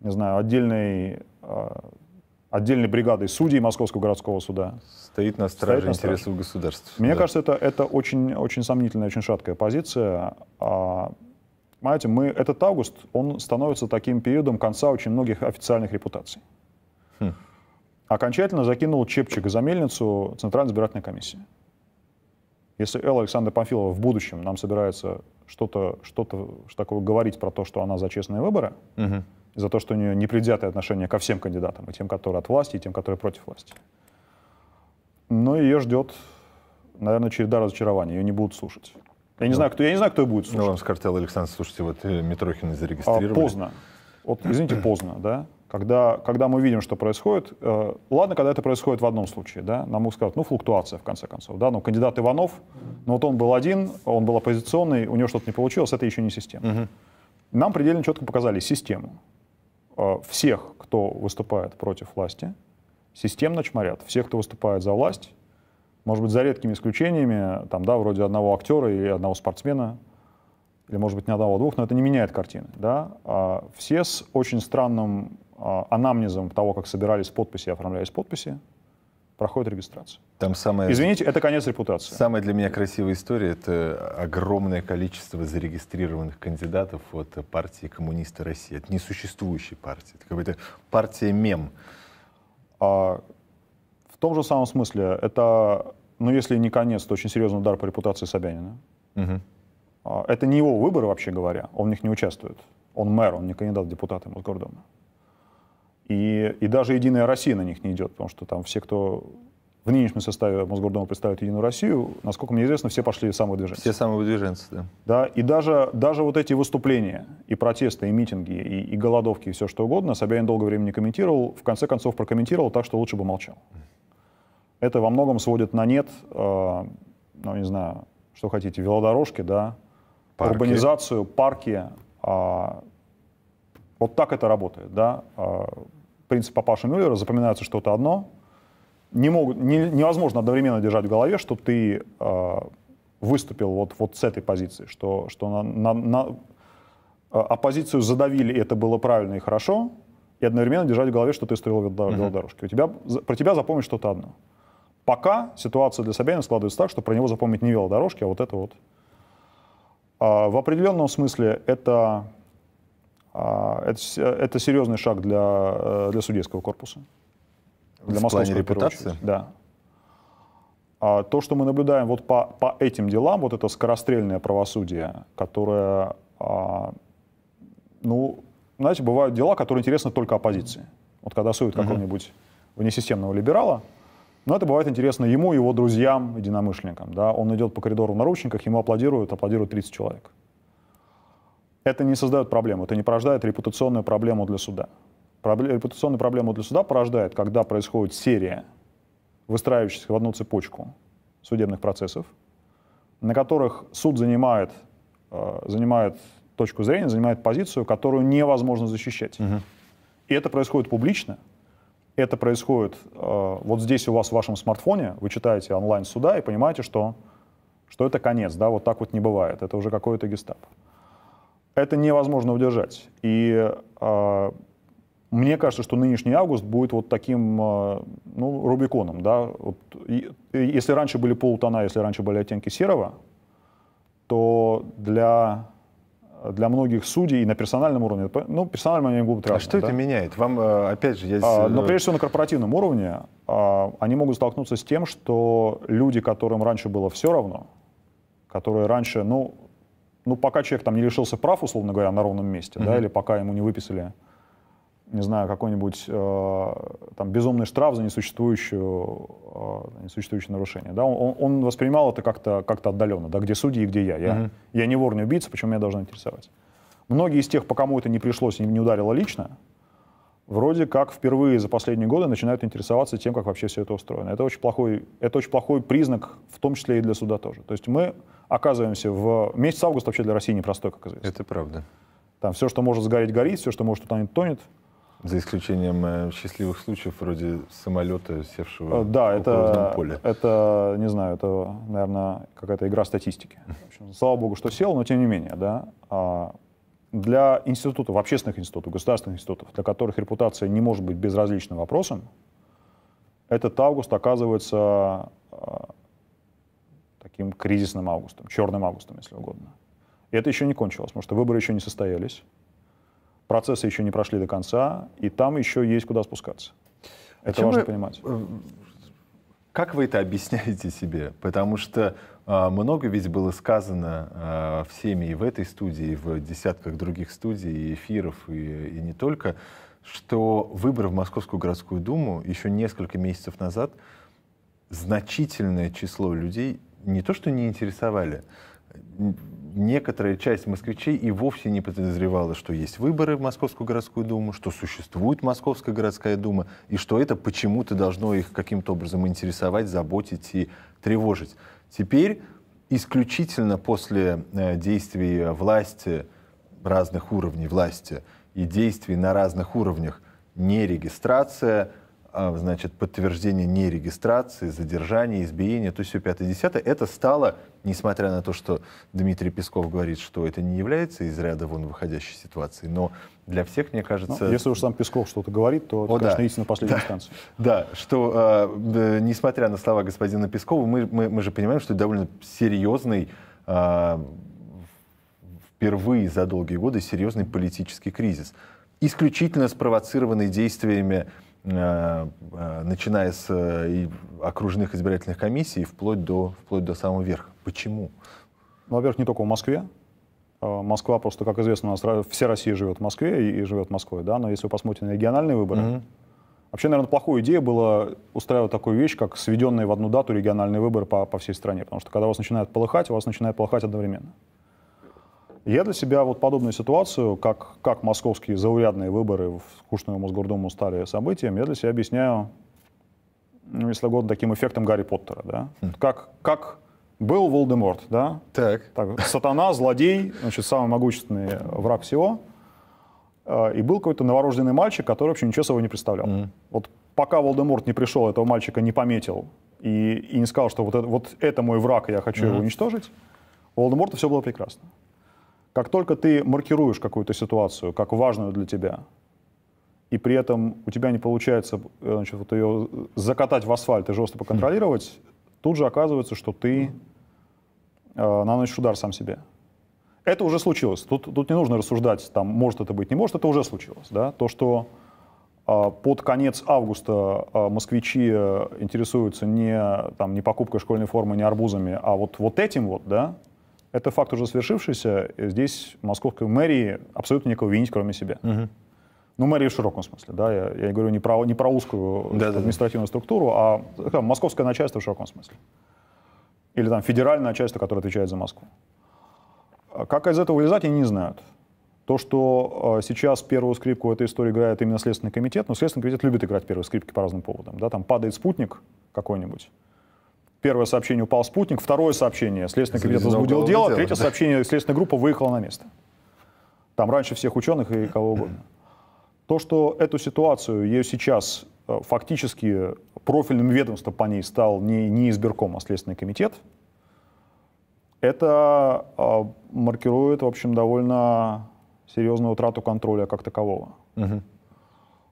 не знаю, отдельной Э, отдельной бригадой судей Московского городского суда. Стоит на страже Стоит на страже. государства. Мне да. кажется, это, это очень, очень сомнительная, очень шаткая позиция. А, понимаете, мы, этот август, он становится таким периодом конца очень многих официальных репутаций. Хм. Окончательно закинул чепчик за мельницу центральной избирательной комиссии. Если Элла Александра Памфилова в будущем нам собирается что-то что, -то, что -то, такое говорить про то, что она за честные выборы, угу за то, что у нее непредвзятое отношение ко всем кандидатам, и тем, которые от власти, и тем, которые против власти. Но ее ждет, наверное, череда разочарований, ее не будут слушать. Я не ну, знаю, кто, я не знаю, кто ее будет ну, слушать. Ну, вам сказал Александр, слушайте, вот э, Митрохина а, зарегистрировали. А, поздно. Вот, извините, поздно, да? Когда, когда мы видим, что происходит, э, ладно, когда это происходит в одном случае, да, нам могут сказать, ну, флуктуация, в конце концов, да, ну, кандидат Иванов, но вот он был один, он был оппозиционный, у него что-то не получилось, это еще не система. Угу. Нам предельно четко показали систему. Э, всех, кто выступает против власти, системно чморят. Всех, кто выступает за власть, может быть, за редкими исключениями, там, да, вроде одного актера или одного спортсмена, или, может быть, не одного, а двух, но это не меняет картины, да. А все с очень странным а, анамнезом того, как собирались подписи и оформлялись подписи, проходит регистрация. Там самое... Извините, это конец репутации. Самая для меня красивая история – это огромное количество зарегистрированных кандидатов от партии коммунисты России. Это несуществующей партии. Это какая-то партия-мем. А, в том же самом смысле, это, ну если не конец, то очень серьезный удар по репутации Собянина. Угу. А, это не его выбор, вообще говоря. Он в них не участвует. Он мэр, он не кандидат в депутаты Мосгордумы. И, и даже «Единая Россия» на них не идет, потому что там все, кто в нынешнем составе Мосгордума представит «Единую Россию», насколько мне известно, все пошли самовыдвиженцы. Все самовыдвиженцы, да. Да, и даже, даже вот эти выступления, и протесты, и митинги, и, и голодовки, и все что угодно, Собянин долгое время не комментировал, в конце концов прокомментировал так, что лучше бы молчал. Это во многом сводит на нет, э, ну, не знаю, что хотите, велодорожки, да, парки. урбанизацию, парки, э, вот так это работает, да. А, Принцип папаши Мюллера, запоминается что-то одно, не могут, не, невозможно одновременно держать в голове, что ты э, выступил вот, вот с этой позиции, что, что на, на, на, а, оппозицию задавили, и это было правильно и хорошо, и одновременно держать в голове, что ты строил велодорожки. Uh-huh. У тебя, про тебя запомнить что-то одно. Пока ситуация для Собянина складывается так, что про него запомнить не велодорожки, а вот это вот. А в определенном смысле это а, это, это серьезный шаг для, э, для судейского корпуса. Для в московской репутации? Да. А то, что мы наблюдаем вот по, по этим делам, вот это скорострельное правосудие, которое, а, ну, знаете, бывают дела, которые интересны только оппозиции. Вот когда суют какого-нибудь внесистемного либерала, но это бывает интересно ему, его друзьям, единомышленникам. Да? Он идет по коридору в наручниках, ему аплодируют, аплодируют 30 человек это не создает проблему, это не порождает репутационную проблему для суда. Репутационную проблему для суда порождает, когда происходит серия выстраивающихся в одну цепочку судебных процессов, на которых суд занимает, э, занимает точку зрения, занимает позицию, которую невозможно защищать. Угу. И это происходит публично, это происходит э, вот здесь у вас в вашем смартфоне, вы читаете онлайн суда и понимаете, что, что это конец, да, вот так вот не бывает, это уже какое-то гестапо это невозможно удержать. И э, мне кажется, что нынешний август будет вот таким э, ну, Рубиконом. Да? Вот, и, и если раньше были полутона, если раньше были оттенки серого, то для для многих судей и на персональном уровне, ну, персонально они могут а разные. А что да? это меняет? Вам, э, опять же, я А, но э, прежде всего на корпоративном уровне а, они могут столкнуться с тем, что люди, которым раньше было все равно, которые раньше, ну, ну, пока человек там не лишился прав, условно говоря, на ровном месте, mm-hmm. да, или пока ему не выписали, не знаю, какой-нибудь э, там безумный штраф за несуществующую, э, несуществующее нарушение, да, он, он воспринимал это как-то, как-то отдаленно, да, где судьи и где я. Я, mm-hmm. я не вор, не убийца, почему меня должно интересовать? Многие из тех, по кому это не пришлось и не ударило лично, вроде как впервые за последние годы начинают интересоваться тем, как вообще все это устроено. Это очень плохой, это очень плохой признак, в том числе и для суда тоже. То есть мы оказываемся в... Месяц августа вообще для России непростой, как известно. Это правда. Там все, что может сгореть, горит, все, что может утонет, тонет. За исключением э, счастливых случаев вроде самолета, севшего э, да, в это, поле. это, не знаю, это, наверное, какая-то игра статистики. В общем, слава богу, что сел, но тем не менее, да. А для институтов, общественных институтов, государственных институтов, для которых репутация не может быть безразличным вопросом, этот август оказывается э, таким кризисным августом, черным августом, если угодно. И это еще не кончилось, потому что выборы еще не состоялись, процессы еще не прошли до конца, и там еще есть куда спускаться. Это а важно вы, понимать. Э, э, как вы это объясняете себе? Потому что а, много ведь было сказано а, всеми и в этой студии, и в десятках других студий, и эфиров, и, и не только, что выборы в Московскую городскую думу еще несколько месяцев назад значительное число людей не то что не интересовали, некоторая часть москвичей и вовсе не подозревала, что есть выборы в Московскую городскую думу, что существует Московская городская дума, и что это почему-то должно их каким-то образом интересовать, заботить и тревожить. Теперь исключительно после э, действий власти, разных уровней власти и действий на разных уровнях, не регистрация – а, значит, подтверждение нерегистрации, задержания, избиения, то есть все 5-10. Это стало, несмотря на то, что Дмитрий Песков говорит, что это не является из ряда вон выходящей ситуации, но для всех, мне ну, кажется... Ну, если уж сам Песков что-то говорит, то, это, О, конечно, да. истина последней да. Да, что, э, несмотря на слова господина Пескова, мы, мы, мы же понимаем, что это довольно серьезный... Э, впервые за долгие годы серьезный политический кризис, исключительно спровоцированный действиями Э, начиная с э, окружных избирательных комиссий вплоть до, вплоть до самого верха. Почему? Ну, Во-первых, не только в Москве. А, Москва просто, как известно, у нас вся Россия живет в Москве и, и живет Москвой, да, но если вы посмотрите на региональные выборы, mm-hmm. вообще, наверное, плохой идея было устраивать такую вещь, как сведенные в одну дату региональные выборы по, по всей стране, потому что когда у вас начинает полыхать, у вас начинает полыхать одновременно. Я для себя вот подобную ситуацию, как, как московские заурядные выборы в Кушную Мосгордуму стали событием, я для себя объясняю, ну, если угодно, таким эффектом Гарри Поттера. Да? Хм. Как, как был Волдеморт, да? Так. так. Сатана, злодей, значит, самый могущественный враг всего. Э, и был какой-то новорожденный мальчик, который вообще ничего собой не представлял. Mm. Вот пока Волдеморт не пришел, этого мальчика не пометил и, и не сказал, что вот это, вот это мой враг, и я хочу mm. его уничтожить, у Волдеморта все было прекрасно. Как только ты маркируешь какую-то ситуацию как важную для тебя, и при этом у тебя не получается э, значит, вот ее закатать в асфальт и жестко поконтролировать, тут же оказывается, что ты э, наносишь удар сам себе. Это уже случилось. Тут, тут не нужно рассуждать, там, может это быть, не может, это уже случилось. Да? То, что э, под конец августа э, москвичи э, интересуются не, там, не покупкой школьной формы, не арбузами, а вот, вот этим вот, да, это факт уже свершившийся. Здесь московской мэрии абсолютно никого винить, кроме себя. Угу. Ну, мэрия в широком смысле, да, я, я говорю не про, не про узкую да, административную да. структуру, а там, московское начальство в широком смысле. Или там федеральное начальство, которое отвечает за Москву. А как из этого вылезать, они не знают. То, что а, сейчас первую скрипку в этой истории играет именно Следственный комитет, но ну, Следственный комитет любит играть первые скрипки по разным поводам. Да? Там падает спутник какой-нибудь, Первое сообщение упал спутник, второе сообщение Следственный комитет возбудил дело, дело, третье да. сообщение Следственная группа выехала на место. Там раньше всех ученых и кого угодно. То, что эту ситуацию, ее сейчас э, фактически профильным ведомством по ней стал не, не избирком, а Следственный комитет, это э, маркирует, в общем, довольно серьезную утрату контроля как такового. Угу.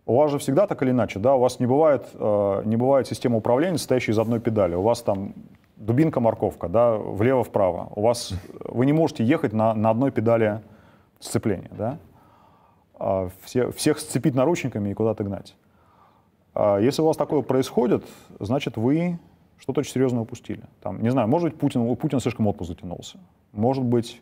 У вас же всегда так или иначе, да, у вас не бывает, э, не бывает системы управления, состоящей из одной педали. У вас там дубинка, морковка, да, влево-вправо. У вас, э, вы не можете ехать на, на одной педали сцепления, да. А все, всех сцепить наручниками и куда-то гнать. А если у вас такое происходит, значит, вы что-то очень серьезно упустили. Там, не знаю, может быть, Путин, Путин слишком отпуск затянулся. Может быть,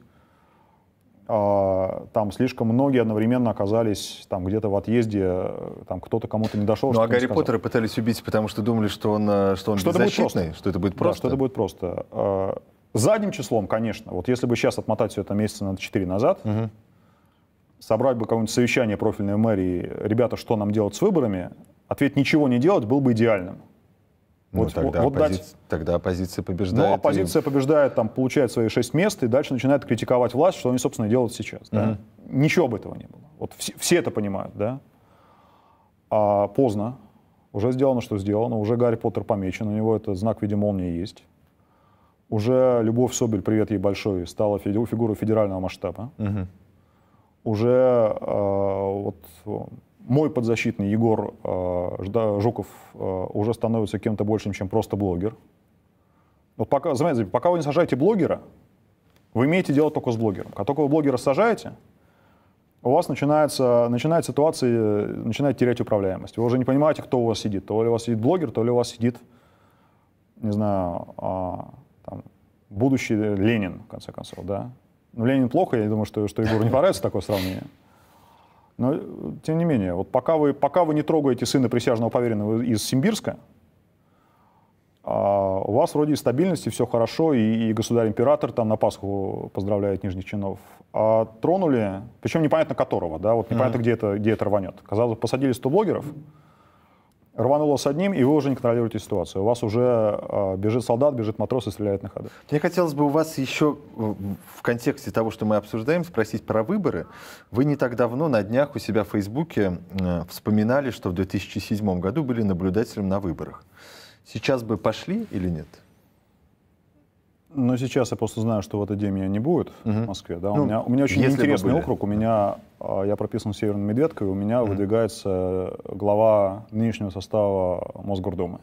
а, там слишком многие одновременно оказались там где-то в отъезде, э, там кто-то кому-то не дошел. Ну а Гарри Поттера пытались убить, потому что думали, что он, э, что он что беззащитный, это что это будет просто. Да, что это будет просто. А, задним числом, конечно, вот если бы сейчас отмотать все это месяца на 4 назад, угу. собрать бы какое-нибудь совещание профильной мэрии, ребята, что нам делать с выборами, ответ «ничего не делать» был бы идеальным. Ну, вот, тогда, вот оппози... дать... тогда оппозиция побеждает. Ну, оппозиция и... побеждает, там, получает свои шесть мест и дальше начинает критиковать власть, что они, собственно, делают сейчас. Mm-hmm. Да? Ничего бы этого не было. Вот все, все это понимают, да? А поздно. Уже сделано, что сделано. Уже Гарри Поттер помечен. У него это знак видимо молнии есть. Уже Любовь Собель, привет ей большой, стала фигурой федерального масштаба. Угу. Уже э, вот мой подзащитный Егор э, Жуков э, уже становится кем-то большим, чем просто блогер. Вот пока, заметьте, пока вы не сажаете блогера, вы имеете дело только с блогером. Как только вы блогера сажаете, у вас начинается, начинает ситуация, начинает терять управляемость. Вы уже не понимаете, кто у вас сидит. То ли у вас сидит блогер, то ли у вас сидит, не знаю, а, там, будущий Ленин, в конце концов, да. Ну, Ленин плохо, я думаю, что, что Егору не понравится такое сравнение. Но, э, тем не менее, вот пока вы, пока вы не трогаете сына присяжного поверенного из Симбирска, а, у вас вроде и стабильности, все хорошо, и, и государь-император там на Пасху поздравляет нижних чинов. А тронули, причем непонятно которого, да, вот непонятно, mm-hmm. где, это, где это рванет. Казалось, посадили 100 блогеров, mm-hmm рвануло с одним, и вы уже не контролируете ситуацию. У вас уже э, бежит солдат, бежит матрос и стреляет на ходу. Мне хотелось бы у вас еще э, в контексте того, что мы обсуждаем, спросить про выборы. Вы не так давно на днях у себя в Фейсбуке э, вспоминали, что в 2007 году были наблюдателем на выборах. Сейчас бы пошли или нет? Но сейчас я просто знаю, что в этот день меня не будет угу. в Москве. Да? Ну, у, меня, у меня очень интересный округ. У меня а, я прописан в Северной Медведкой, у меня угу. выдвигается глава нынешнего состава Мосгордумы.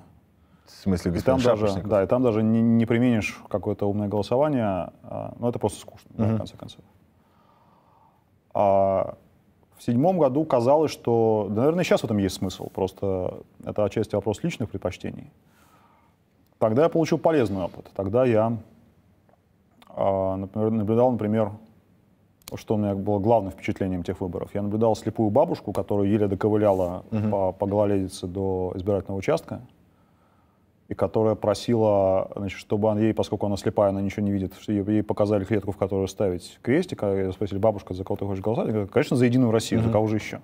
В смысле, и там даже, Да, и там даже не, не применишь какое-то умное голосование, а, но ну, это просто скучно, угу. да, в конце концов. А, в седьмом году казалось, что, да, наверное, сейчас в этом есть смысл, просто это отчасти вопрос личных предпочтений. Тогда я получил полезный опыт, тогда я а, например, наблюдал, например, что у меня было главным впечатлением тех выборов. Я наблюдал слепую бабушку, которая еле доковыляла угу. по, по гололедице до избирательного участка, и которая просила, значит, чтобы она, ей, поскольку она слепая, она ничего не видит, ей, показали клетку, в которую ставить крестик, а я спросили, бабушка, за кого ты хочешь голосовать? Я говорю, конечно, за Единую Россию, mm за кого же еще?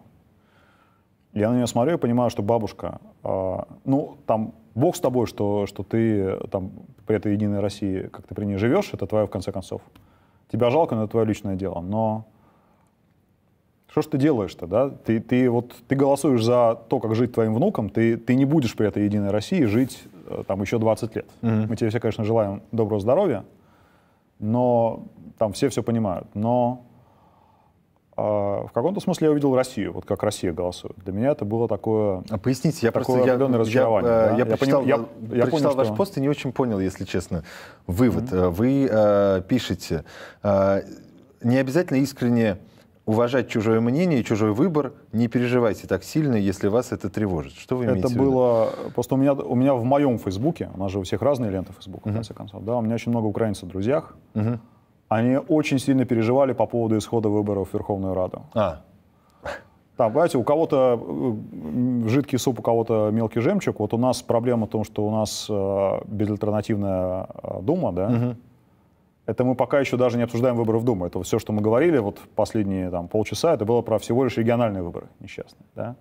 Я на нее смотрю и понимаю, что бабушка, э, ну, там Бог с тобой, что, что ты э, там при этой единой России, как то при ней живешь, это твое в конце концов. Тебя жалко, но это твое личное дело. Но что ж ты делаешь-то, да? Ты, ты, вот, ты голосуешь за то, как жить твоим внукам, ты, ты не будешь при этой единой России жить э, там еще 20 лет. Mm-hmm. Мы тебе все, конечно, желаем доброго здоровья, но там все все понимают. Но а в каком-то смысле я увидел Россию, вот как Россия голосует. Для меня это было такое... А поясните, я такое просто... Определенное я, разочарование. Я, э, да? я, я, прочитал, я, э, я прочитал понял, ваш что... пост и не очень понял, если честно, вывод. Mm-hmm. Вы э, пишете, э, не обязательно искренне уважать чужое мнение и чужой выбор, не переживайте так сильно, если вас это тревожит. Что вы имеете это в виду? Это было просто у меня у меня в моем Фейсбуке, у нас же у всех разные ленты Фейсбука, mm-hmm. в конце концов, да, у меня очень много украинцев в друзьях, mm-hmm они очень сильно переживали по поводу исхода выборов в Верховную Раду. А. Там, понимаете, у кого-то э, жидкий суп, у кого-то мелкий жемчуг. Вот у нас проблема в том, что у нас э, безальтернативная э, дума, да, угу. Это мы пока еще даже не обсуждаем выборы в Думу. Это все, что мы говорили вот последние там, полчаса, это было про всего лишь региональные выборы несчастные. Да?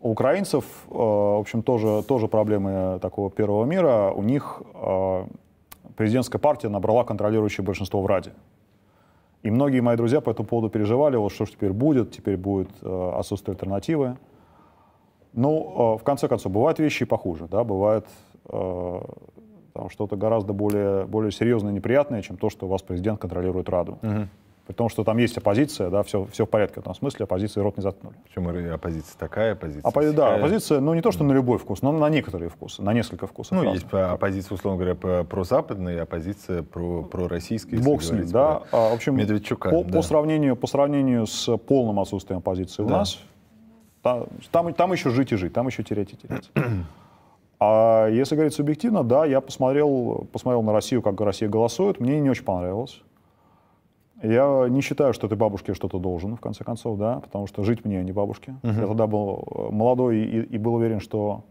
У украинцев, э, в общем, тоже, тоже проблемы такого первого мира. У них э, президентская партия набрала контролирующее большинство в Раде. И многие мои друзья по этому поводу переживали, вот что же теперь будет, теперь будет э, отсутствие альтернативы. Ну, э, в конце концов, бывают вещи и похуже, да, бывает э, что-то гораздо более, более серьезное и неприятное, чем то, что у вас президент контролирует Раду. Угу. При том, что там есть оппозиция, да, все, все в порядке в этом смысле, оппозиции рот не заткнули. Почему оппозиция такая, оппозиция Оппо... Да, оппозиция, ну не то, что на любой вкус, но на некоторые вкусы, на несколько вкусов. Ну, разных. есть оппозиция, условно говоря, прозападная, оппозиция про, пророссийская. Бог с ним, да. Про... А, в общем, Медведчука, по, да. по, сравнению, по сравнению с полным отсутствием оппозиции у нас, там, там, там еще жить и жить, там еще терять и терять. А если говорить субъективно, да, я посмотрел, посмотрел на Россию, как Россия голосует, мне не очень понравилось. Я не считаю, что ты бабушке что-то должен, в конце концов, да, потому что жить мне, а не бабушке. Угу. Я тогда был э, молодой и, и был уверен, что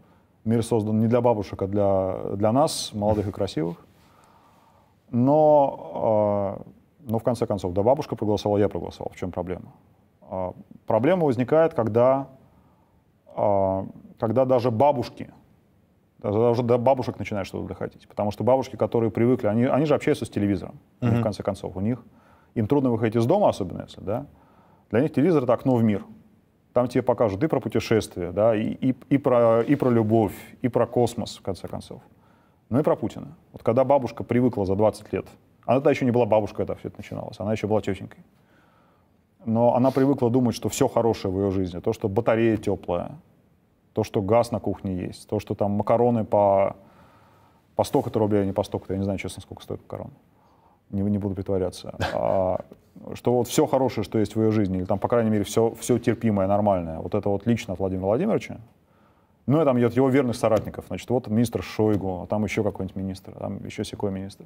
мир создан не для бабушек, а для, для нас, молодых и красивых. Но, э, но в конце концов, да, бабушка проголосовала, я проголосовал. В чем проблема? Э, проблема возникает, когда, э, когда даже бабушки, даже, даже до бабушек начинают что-то доходить. Потому что бабушки, которые привыкли, они, они же общаются с телевизором, mm-hmm. в конце концов, у них им трудно выходить из дома, особенно если, да. Для них телевизор — это окно в мир. Там тебе покажут и про путешествия, да, и, и, и, про, и про любовь, и про космос, в конце концов. Ну и про Путина. Вот когда бабушка привыкла за 20 лет, она тогда еще не была бабушкой, это все это начиналось, она еще была тетенькой. Но она привыкла думать, что все хорошее в ее жизни, то, что батарея теплая, то, что газ на кухне есть, то, что там макароны по, по столько-то рублей, а не по 100, я не знаю, честно, сколько стоит макароны не, не буду притворяться, а, что вот все хорошее, что есть в ее жизни, или там, по крайней мере, все, все терпимое, нормальное, вот это вот лично от Владимира Владимировича, ну и там от его верных соратников, значит, вот министр Шойгу, а там еще какой-нибудь министр, а там еще секой министр.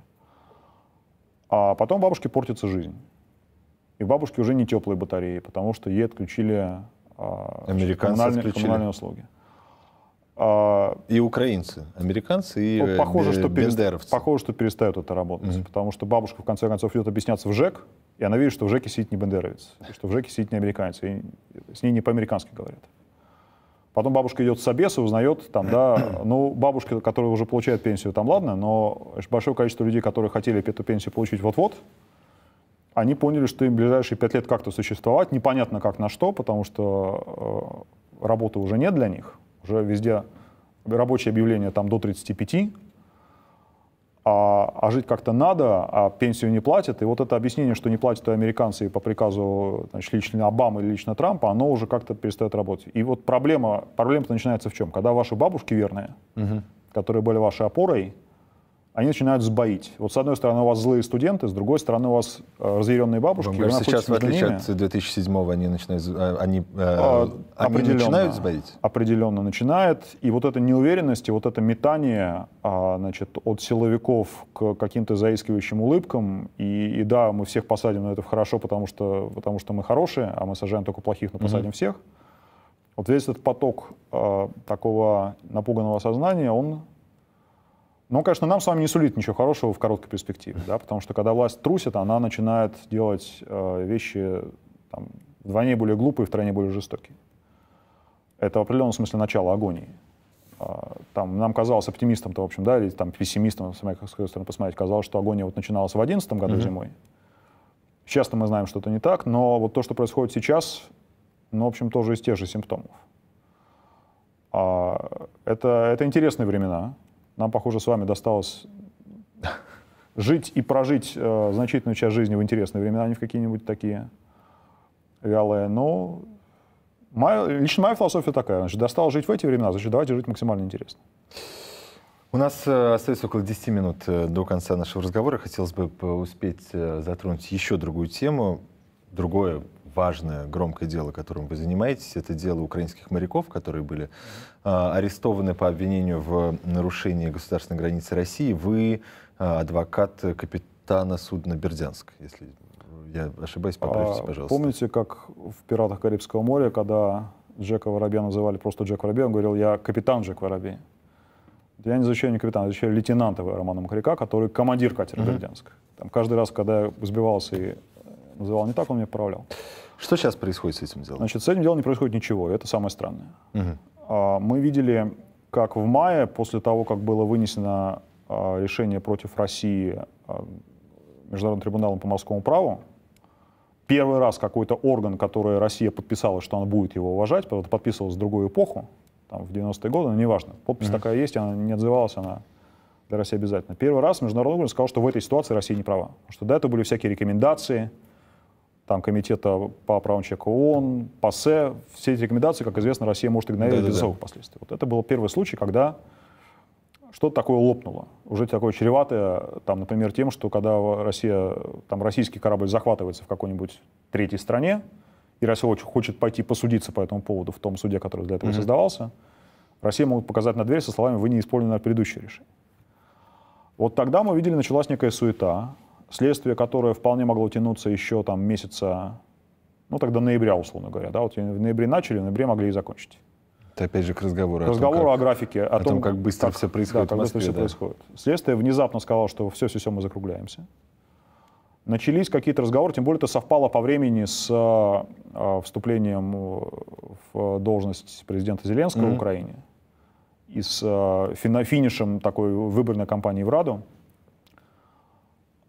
А потом бабушке портится жизнь. И бабушки уже не теплые батареи, потому что ей отключили а, коммунальные, отключили. коммунальные услуги. А, и украинцы, американцы и ну, э, похоже, что бендеровцы. Похоже, что перестают это работать, mm-hmm. потому что бабушка в конце концов идет объясняться в ЖЭК, и она видит, что в ЖЭКе сидит не бендеровец, и что в ЖЭКе сидит не американец, и с ней не по-американски говорят. Потом бабушка идет в собес и узнает, там, да, ну, бабушка, которая уже получает пенсию, там, ладно, но большое количество людей, которые хотели эту пенсию получить вот-вот, они поняли, что им ближайшие пять лет как-то существовать, непонятно как на что, потому что э, работы уже нет для них, уже везде рабочее объявление там до 35, а, а жить как-то надо, а пенсию не платят. И вот это объяснение, что не платят американцы по приказу значит, лично Обамы или лично Трампа, оно уже как-то перестает работать. И вот проблема, проблема-то начинается в чем? Когда ваши бабушки верные, угу. которые были вашей опорой, они начинают сбоить. Вот с одной стороны у вас злые студенты, с другой стороны у вас э, разъяренные бабушки. Вам сейчас, в отличие ними, от 2007-го, они начинают, э, они, э, а, они начинают сбоить? Определенно начинает. И вот эта неуверенность, и вот это метание а, значит, от силовиков к каким-то заискивающим улыбкам. И, и да, мы всех посадим, но это хорошо, потому что, потому что мы хорошие, а мы сажаем только плохих, но посадим mm-hmm. всех. Вот весь этот поток э, такого напуганного сознания, он но, конечно, нам с вами не сулит ничего хорошего в короткой перспективе, да, потому что когда власть трусит, она начинает делать э, вещи там, вдвойне более глупые, втройне более жестокие. Это в определенном смысле начало агонии. Э, там, нам казалось оптимистом-то, в общем, да, или там пессимистом, с моей стороны посмотреть, казалось, что агония вот начиналась в 2011 году mm-hmm. зимой. Сейчас-то мы знаем, что это не так, но вот то, что происходит сейчас, ну, в общем, тоже из тех же симптомов. А, это, это интересные времена, нам, похоже, с вами досталось жить и прожить э, значительную часть жизни в интересные времена, а не в какие-нибудь такие вялые. Но моя, лично моя философия такая. Значит, досталось жить в эти времена, значит, давайте жить максимально интересно. У нас э, остается около 10 минут э, до конца нашего разговора. Хотелось бы успеть э, затронуть еще другую тему, другое важное, громкое дело, которым вы занимаетесь. Это дело украинских моряков, которые были э, арестованы по обвинению в нарушении государственной границы России. Вы э, адвокат капитана судна «Бердянск», если я ошибаюсь, поправьте, а, пожалуйста. помните, как в «Пиратах Карибского моря», когда Джека Воробья называли просто Джек Воробей, он говорил, я капитан Джек Воробей. Я не защищаю не капитана, я защищаю лейтенанта Романа Макаряка, который командир катера mm-hmm. Бердянск. Там каждый раз, когда я сбивался и э, называл не так, он меня поправлял. Что сейчас происходит с этим делом? Значит, с этим делом не происходит ничего, это самое странное. Угу. Мы видели, как в мае, после того, как было вынесено а, решение против России а, Международным трибуналом по морскому праву, первый раз какой-то орган, который Россия подписала, что она будет его уважать, потому что подписывалась в другую эпоху, там, в 90-е годы, но неважно. Подпись mm такая есть, она не отзывалась, она для России обязательно. Первый раз международный орган сказал, что в этой ситуации Россия не права. Потому что до этого были всякие рекомендации, там, Комитета по правам человека ООН, ПАСЕ. Все эти рекомендации, как известно, Россия может игнорировать да, без да, особых последствий. Вот это был первый случай, когда что-то такое лопнуло. Уже такое чреватое, там, например, тем, что когда Россия, там, российский корабль захватывается в какой-нибудь третьей стране, и Россия очень хочет пойти посудиться по этому поводу в том суде, который для этого mm-hmm. создавался, Россия могут показать на дверь со словами «Вы не исполнили на предыдущее решение». Вот тогда мы видели, началась некая суета следствие, которое вполне могло тянуться еще там месяца, ну тогда ноября, условно говоря, да, вот в ноябре начали, в ноябре могли и закончить. Это опять же к разговору, к разговору о, том, как, о графике, о, о том, том, как быстро как, все происходит. Да, как Москве, быстро да. происходит. Следствие внезапно сказало, что все, все, все, мы закругляемся. Начались какие-то разговоры, тем более это совпало по времени с э, вступлением в должность президента Зеленского mm-hmm. в Украине и с э, финишем такой выборной кампании в Раду.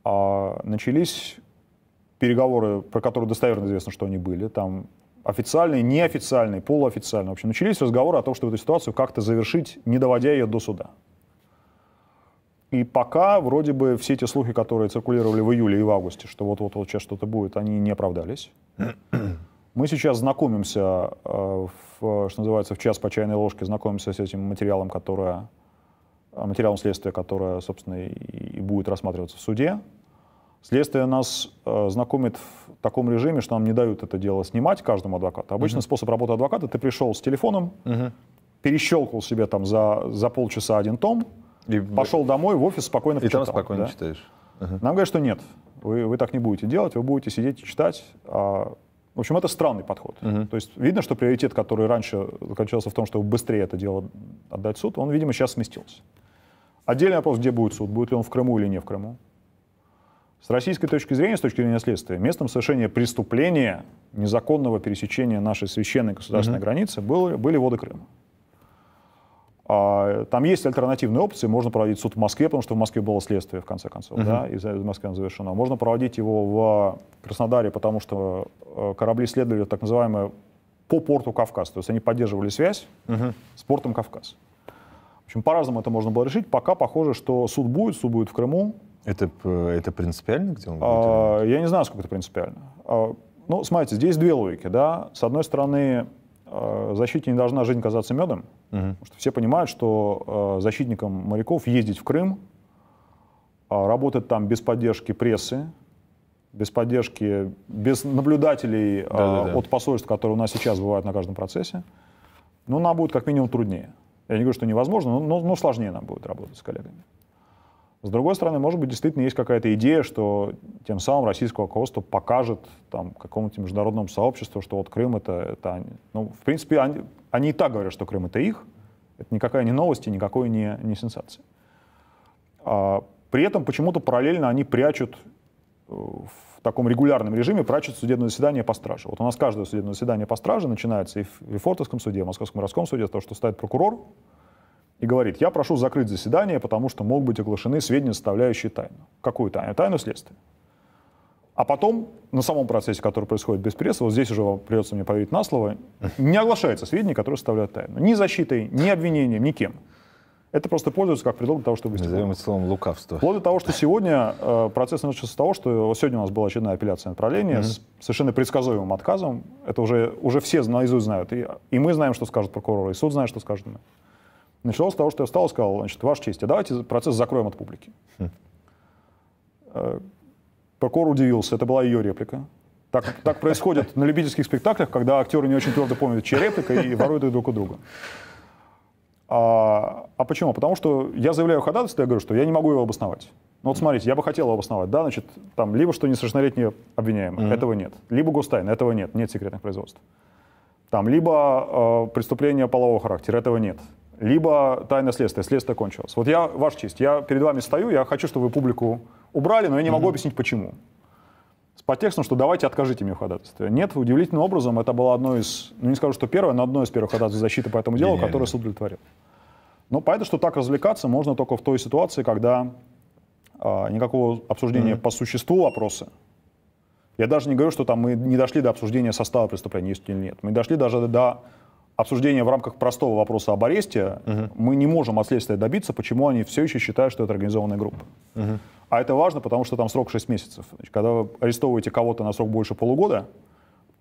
А начались переговоры, про которые достоверно известно, что они были, там официальные, неофициальные, полуофициальные. В общем, начались разговоры о том, что эту ситуацию как-то завершить, не доводя ее до суда. И пока вроде бы все эти слухи, которые циркулировали в июле и в августе, что вот-вот вот сейчас что-то будет, они не оправдались. Мы сейчас знакомимся, э, в, что называется, в час по чайной ложке, знакомимся с этим материалом, которое, э, материалом следствия, которое, собственно, и будет рассматриваться в суде. Следствие нас э, знакомит в таком режиме, что нам не дают это дело снимать каждому адвокату. Обычно uh-huh. способ работы адвоката, ты пришел с телефоном, uh-huh. перещелкал себе там за, за полчаса один том, и пошел домой в офис, спокойно почитал. И там спокойно да? читаешь. Uh-huh. Нам говорят, что нет, вы, вы так не будете делать, вы будете сидеть и читать. А... В общем, это странный подход. Uh-huh. То есть видно, что приоритет, который раньше заключался в том, чтобы быстрее это дело отдать суд, он, видимо, сейчас сместился. Отдельный вопрос, где будет суд, будет ли он в Крыму или не в Крыму. С российской точки зрения, с точки зрения следствия, местом совершения преступления незаконного пересечения нашей священной государственной mm-hmm. границы были, были воды Крыма. А, там есть альтернативные опции, можно проводить суд в Москве, потому что в Москве было следствие, в конце концов, mm-hmm. да, и в Москве оно завершено. Можно проводить его в Краснодаре, потому что э, корабли следовали так называемые по порту Кавказ, то есть они поддерживали связь mm-hmm. с портом Кавказ. В общем, по-разному это можно было решить. Пока похоже, что суд будет, суд будет в Крыму, это, это принципиально, где он будет? А, я не знаю, сколько это принципиально. А, ну, смотрите, здесь две логики, да. С одной стороны, а, защите не должна жизнь казаться медом, угу. потому что все понимают, что а, защитникам моряков ездить в Крым, а, работать там без поддержки прессы, без поддержки, без наблюдателей да, да, да. от посольств, которые у нас сейчас бывают на каждом процессе, ну, нам будет как минимум труднее. Я не говорю, что невозможно, но, но, но сложнее нам будет работать с коллегами. С другой стороны, может быть, действительно есть какая-то идея, что тем самым российское руководство покажет там, какому-то международному сообществу, что вот Крым это, это они. Ну, в принципе, они, они и так говорят, что Крым это их. Это никакая не новость и никакой не, не сенсация. А, при этом почему-то параллельно они прячут э, в таком регулярном режиме прячут судебное заседание по страже. Вот у нас каждое судебное заседание по страже начинается и в Лефортовском суде, и в Московском городском суде, с того, что ставит прокурор, и говорит, я прошу закрыть заседание, потому что могут быть оглашены сведения, составляющие тайну. Какую тайну? Тайну следствия. А потом, на самом процессе, который происходит без прессы, вот здесь уже вам придется мне поверить на слово, не оглашаются сведения, которые составляют тайну. Ни защитой, ни обвинением, никем. Это просто пользуется как предлог для того, чтобы... Назовем это словом лукавство. Вплоть до того, что сегодня э, процесс начался с того, что сегодня у нас была очередная апелляция направления mm-hmm. с совершенно предсказуемым отказом. Это уже, уже все наизусть знают. И, и мы знаем, что скажут прокуроры, и суд знает, что скажет мы. Началось с того, что я встал и сказал, значит, ваша честь, а давайте процесс закроем от публики. Хм. Э, прокурор удивился, это была ее реплика. Так, так происходит на любительских спектаклях, когда актеры не очень твердо помнят, чья реплика, и воруют их друг у друга. А, а почему? Потому что я заявляю ходатайство, я говорю, что я не могу его обосновать. Ну вот смотрите, я бы хотел обосновать, да, значит, там либо что несовершеннолетние обвиняемые, mm-hmm. этого нет, либо гостайн, этого нет, нет секретных производств. Там либо э, преступление полового характера, этого нет, либо тайное следствие, следствие кончилось. Вот я, ваша честь, я перед вами стою, я хочу, чтобы вы публику убрали, но я не могу mm-hmm. объяснить, почему. С подтекстом, что давайте откажите мне в ходатайстве. Нет, удивительным образом, это было одно из, ну не скажу, что первое, но одно из первых ходатайств защиты по этому делу, которое суд удовлетворил. Но понятно, что так развлекаться можно только в той ситуации, когда а, никакого обсуждения mm-hmm. по существу вопроса. Я даже не говорю, что там мы не дошли до обсуждения состава преступления, есть или нет. Мы дошли даже до обсуждение в рамках простого вопроса об аресте, угу. мы не можем от следствия добиться, почему они все еще считают, что это организованная группа. Угу. А это важно, потому что там срок 6 месяцев. Значит, когда вы арестовываете кого-то на срок больше полугода,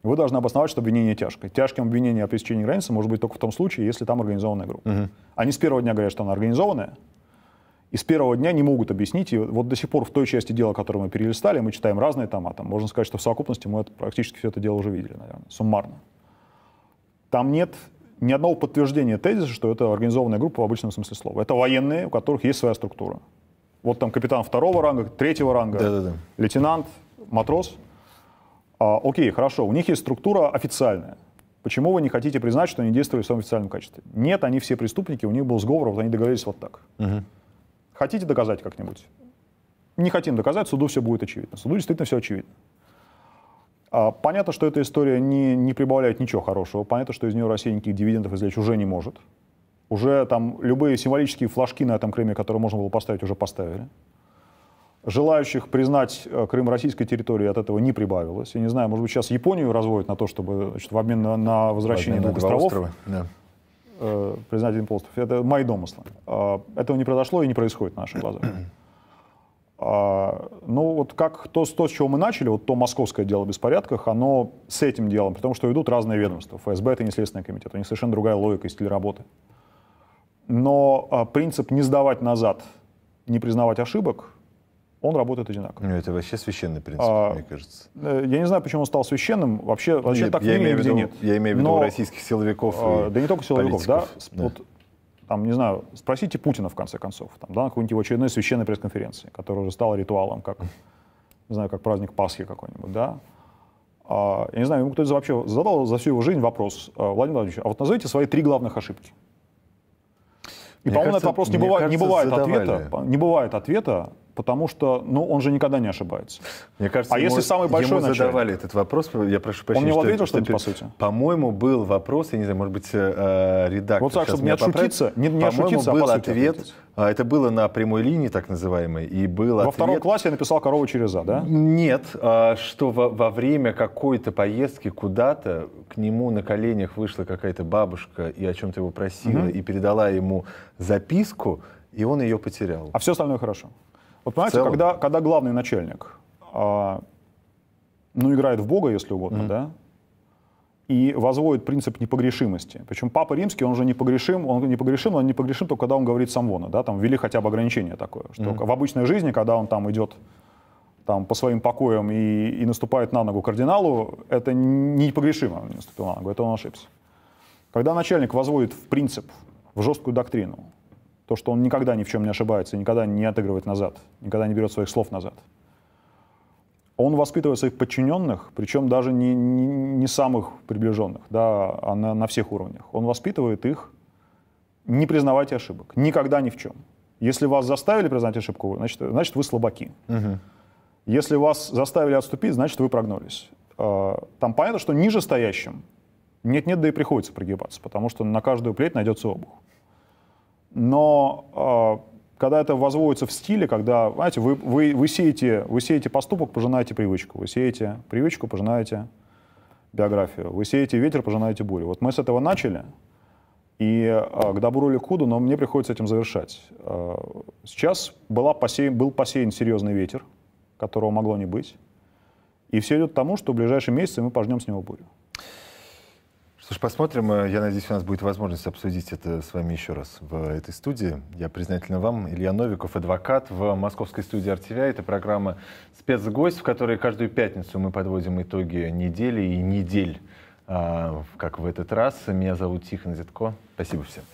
вы должны обосновать, что обвинение тяжкое. Тяжким обвинение о пересечении границы может быть только в том случае, если там организованная группа. Угу. Они с первого дня говорят, что она организованная, и с первого дня не могут объяснить. И вот до сих пор в той части дела, которую мы перелистали, мы читаем разные там, а Там можно сказать, что в совокупности мы это, практически все это дело уже видели, наверное, суммарно. Там нет ни одного подтверждения тезиса, что это организованная группа в обычном смысле слова. Это военные, у которых есть своя структура. Вот там капитан второго ранга, третьего ранга, да -да -да. лейтенант, матрос. А, окей, хорошо, у них есть структура официальная. Почему вы не хотите признать, что они действовали в своем официальном качестве? Нет, они все преступники, у них был сговор, вот они договорились вот так. Угу. Хотите доказать как-нибудь? Не хотим доказать, суду все будет очевидно. Суду действительно все очевидно. А, понятно, что эта история не, не прибавляет ничего хорошего. Понятно, что из нее Россия никаких дивидендов извлечь уже не может. Уже там любые символические флажки на этом Крыме, которые можно было поставить, уже поставили. Желающих признать э, Крым российской территорией от этого не прибавилось. Я не знаю, может быть, сейчас Японию разводят на то, чтобы значит, в обмен на, на возвращение двух островов. да. Э, признать один полуостров. Это мои домыслы. А, этого не произошло и не происходит на наших глазах. А, ну вот как то, то, с чего мы начали, вот то московское дело о беспорядках, оно с этим делом, потому что ведут разные ведомства. ФСБ — это не Следственный комитет, у них совершенно другая логика и стиль работы. Но а, принцип «не сдавать назад», «не признавать ошибок» он работает одинаково. Ну, это вообще священный принцип, а, мне кажется. Э, я не знаю, почему он стал священным. Вообще, вообще я, так я имею в виду, нет. Я имею в виду Но, российских силовиков. А, да не только силовиков, да. да. Вот там, не знаю, спросите Путина, в конце концов, там, да, на какой-нибудь его очередной священной пресс-конференции, которая уже стала ритуалом, как, не знаю, как праздник Пасхи какой-нибудь, да. А, я не знаю, ему кто-то вообще задал за всю его жизнь вопрос, э, Владимир Владимирович, а вот назовите свои три главных ошибки. И, по-моему, на этот вопрос не бывает, кажется, не бывает задавали. ответа. Не бывает ответа, Потому что, ну, он же никогда не ошибается. Мне кажется, а ему, если самый большой ему начальник? задавали этот вопрос, я прошу прощения. Он не ответил что-нибудь, по сути? По-моему, был вопрос, я не знаю, может быть, э, э редактор Вот так, чтобы не отшутиться, не, не по-моему, был а по ответ, ответить. А, это было на прямой линии, так называемой, и был Во ответ... втором классе я написал «Корова через «а», да? Нет, а, что во, во время какой-то поездки куда-то к нему на коленях вышла какая-то бабушка и о чем-то его просила, угу. и передала ему записку, и он ее потерял. А все остальное хорошо? Вот понимаете, когда, когда главный начальник, а, ну, играет в Бога, если угодно, mm-hmm. да, и возводит принцип непогрешимости. Причем Папа Римский, он же непогрешим, он непогрешим, но он непогрешим только когда он говорит сам вон, да, там ввели хотя бы ограничение такое, что mm-hmm. в обычной жизни, когда он там идет там, по своим покоям и, и наступает на ногу кардиналу, это непогрешимо он не наступил на ногу, это он ошибся. Когда начальник возводит в принцип, в жесткую доктрину, то, что он никогда ни в чем не ошибается, никогда не отыгрывает назад, никогда не берет своих слов назад. Он воспитывает своих подчиненных, причем даже не, не, не самых приближенных, да, а на, на всех уровнях. Он воспитывает их, не признавать ошибок, никогда ни в чем. Если вас заставили признать ошибку, значит, значит вы слабаки. Угу. Если вас заставили отступить, значит вы прогнулись. А, там понятно, что ниже стоящим нет-нет, да и приходится прогибаться, потому что на каждую плеть найдется обух но а, когда это возводится в стиле, когда, знаете, вы, вы, вы, сеете, вы сеете поступок, пожинаете привычку, вы сеете привычку, пожинаете биографию, вы сеете ветер, пожинаете бурю. Вот мы с этого начали, и э, к добру или к худу, но мне приходится этим завершать. Э, сейчас была посеян, был посеян серьезный ветер, которого могло не быть, и все идет к тому, что в ближайшие месяцы мы пожнем с него бурю. Слушай, посмотрим. Э, я надеюсь, у нас будет возможность обсудить это с вами еще раз в э, этой студии. Я признательна вам. Илья Новиков, адвокат в московской студии RTVI. Это программа «Спецгость», в которой каждую пятницу мы подводим итоги недели и недель, а, как в этот раз. Меня зовут Тихон Зитко. Спасибо всем.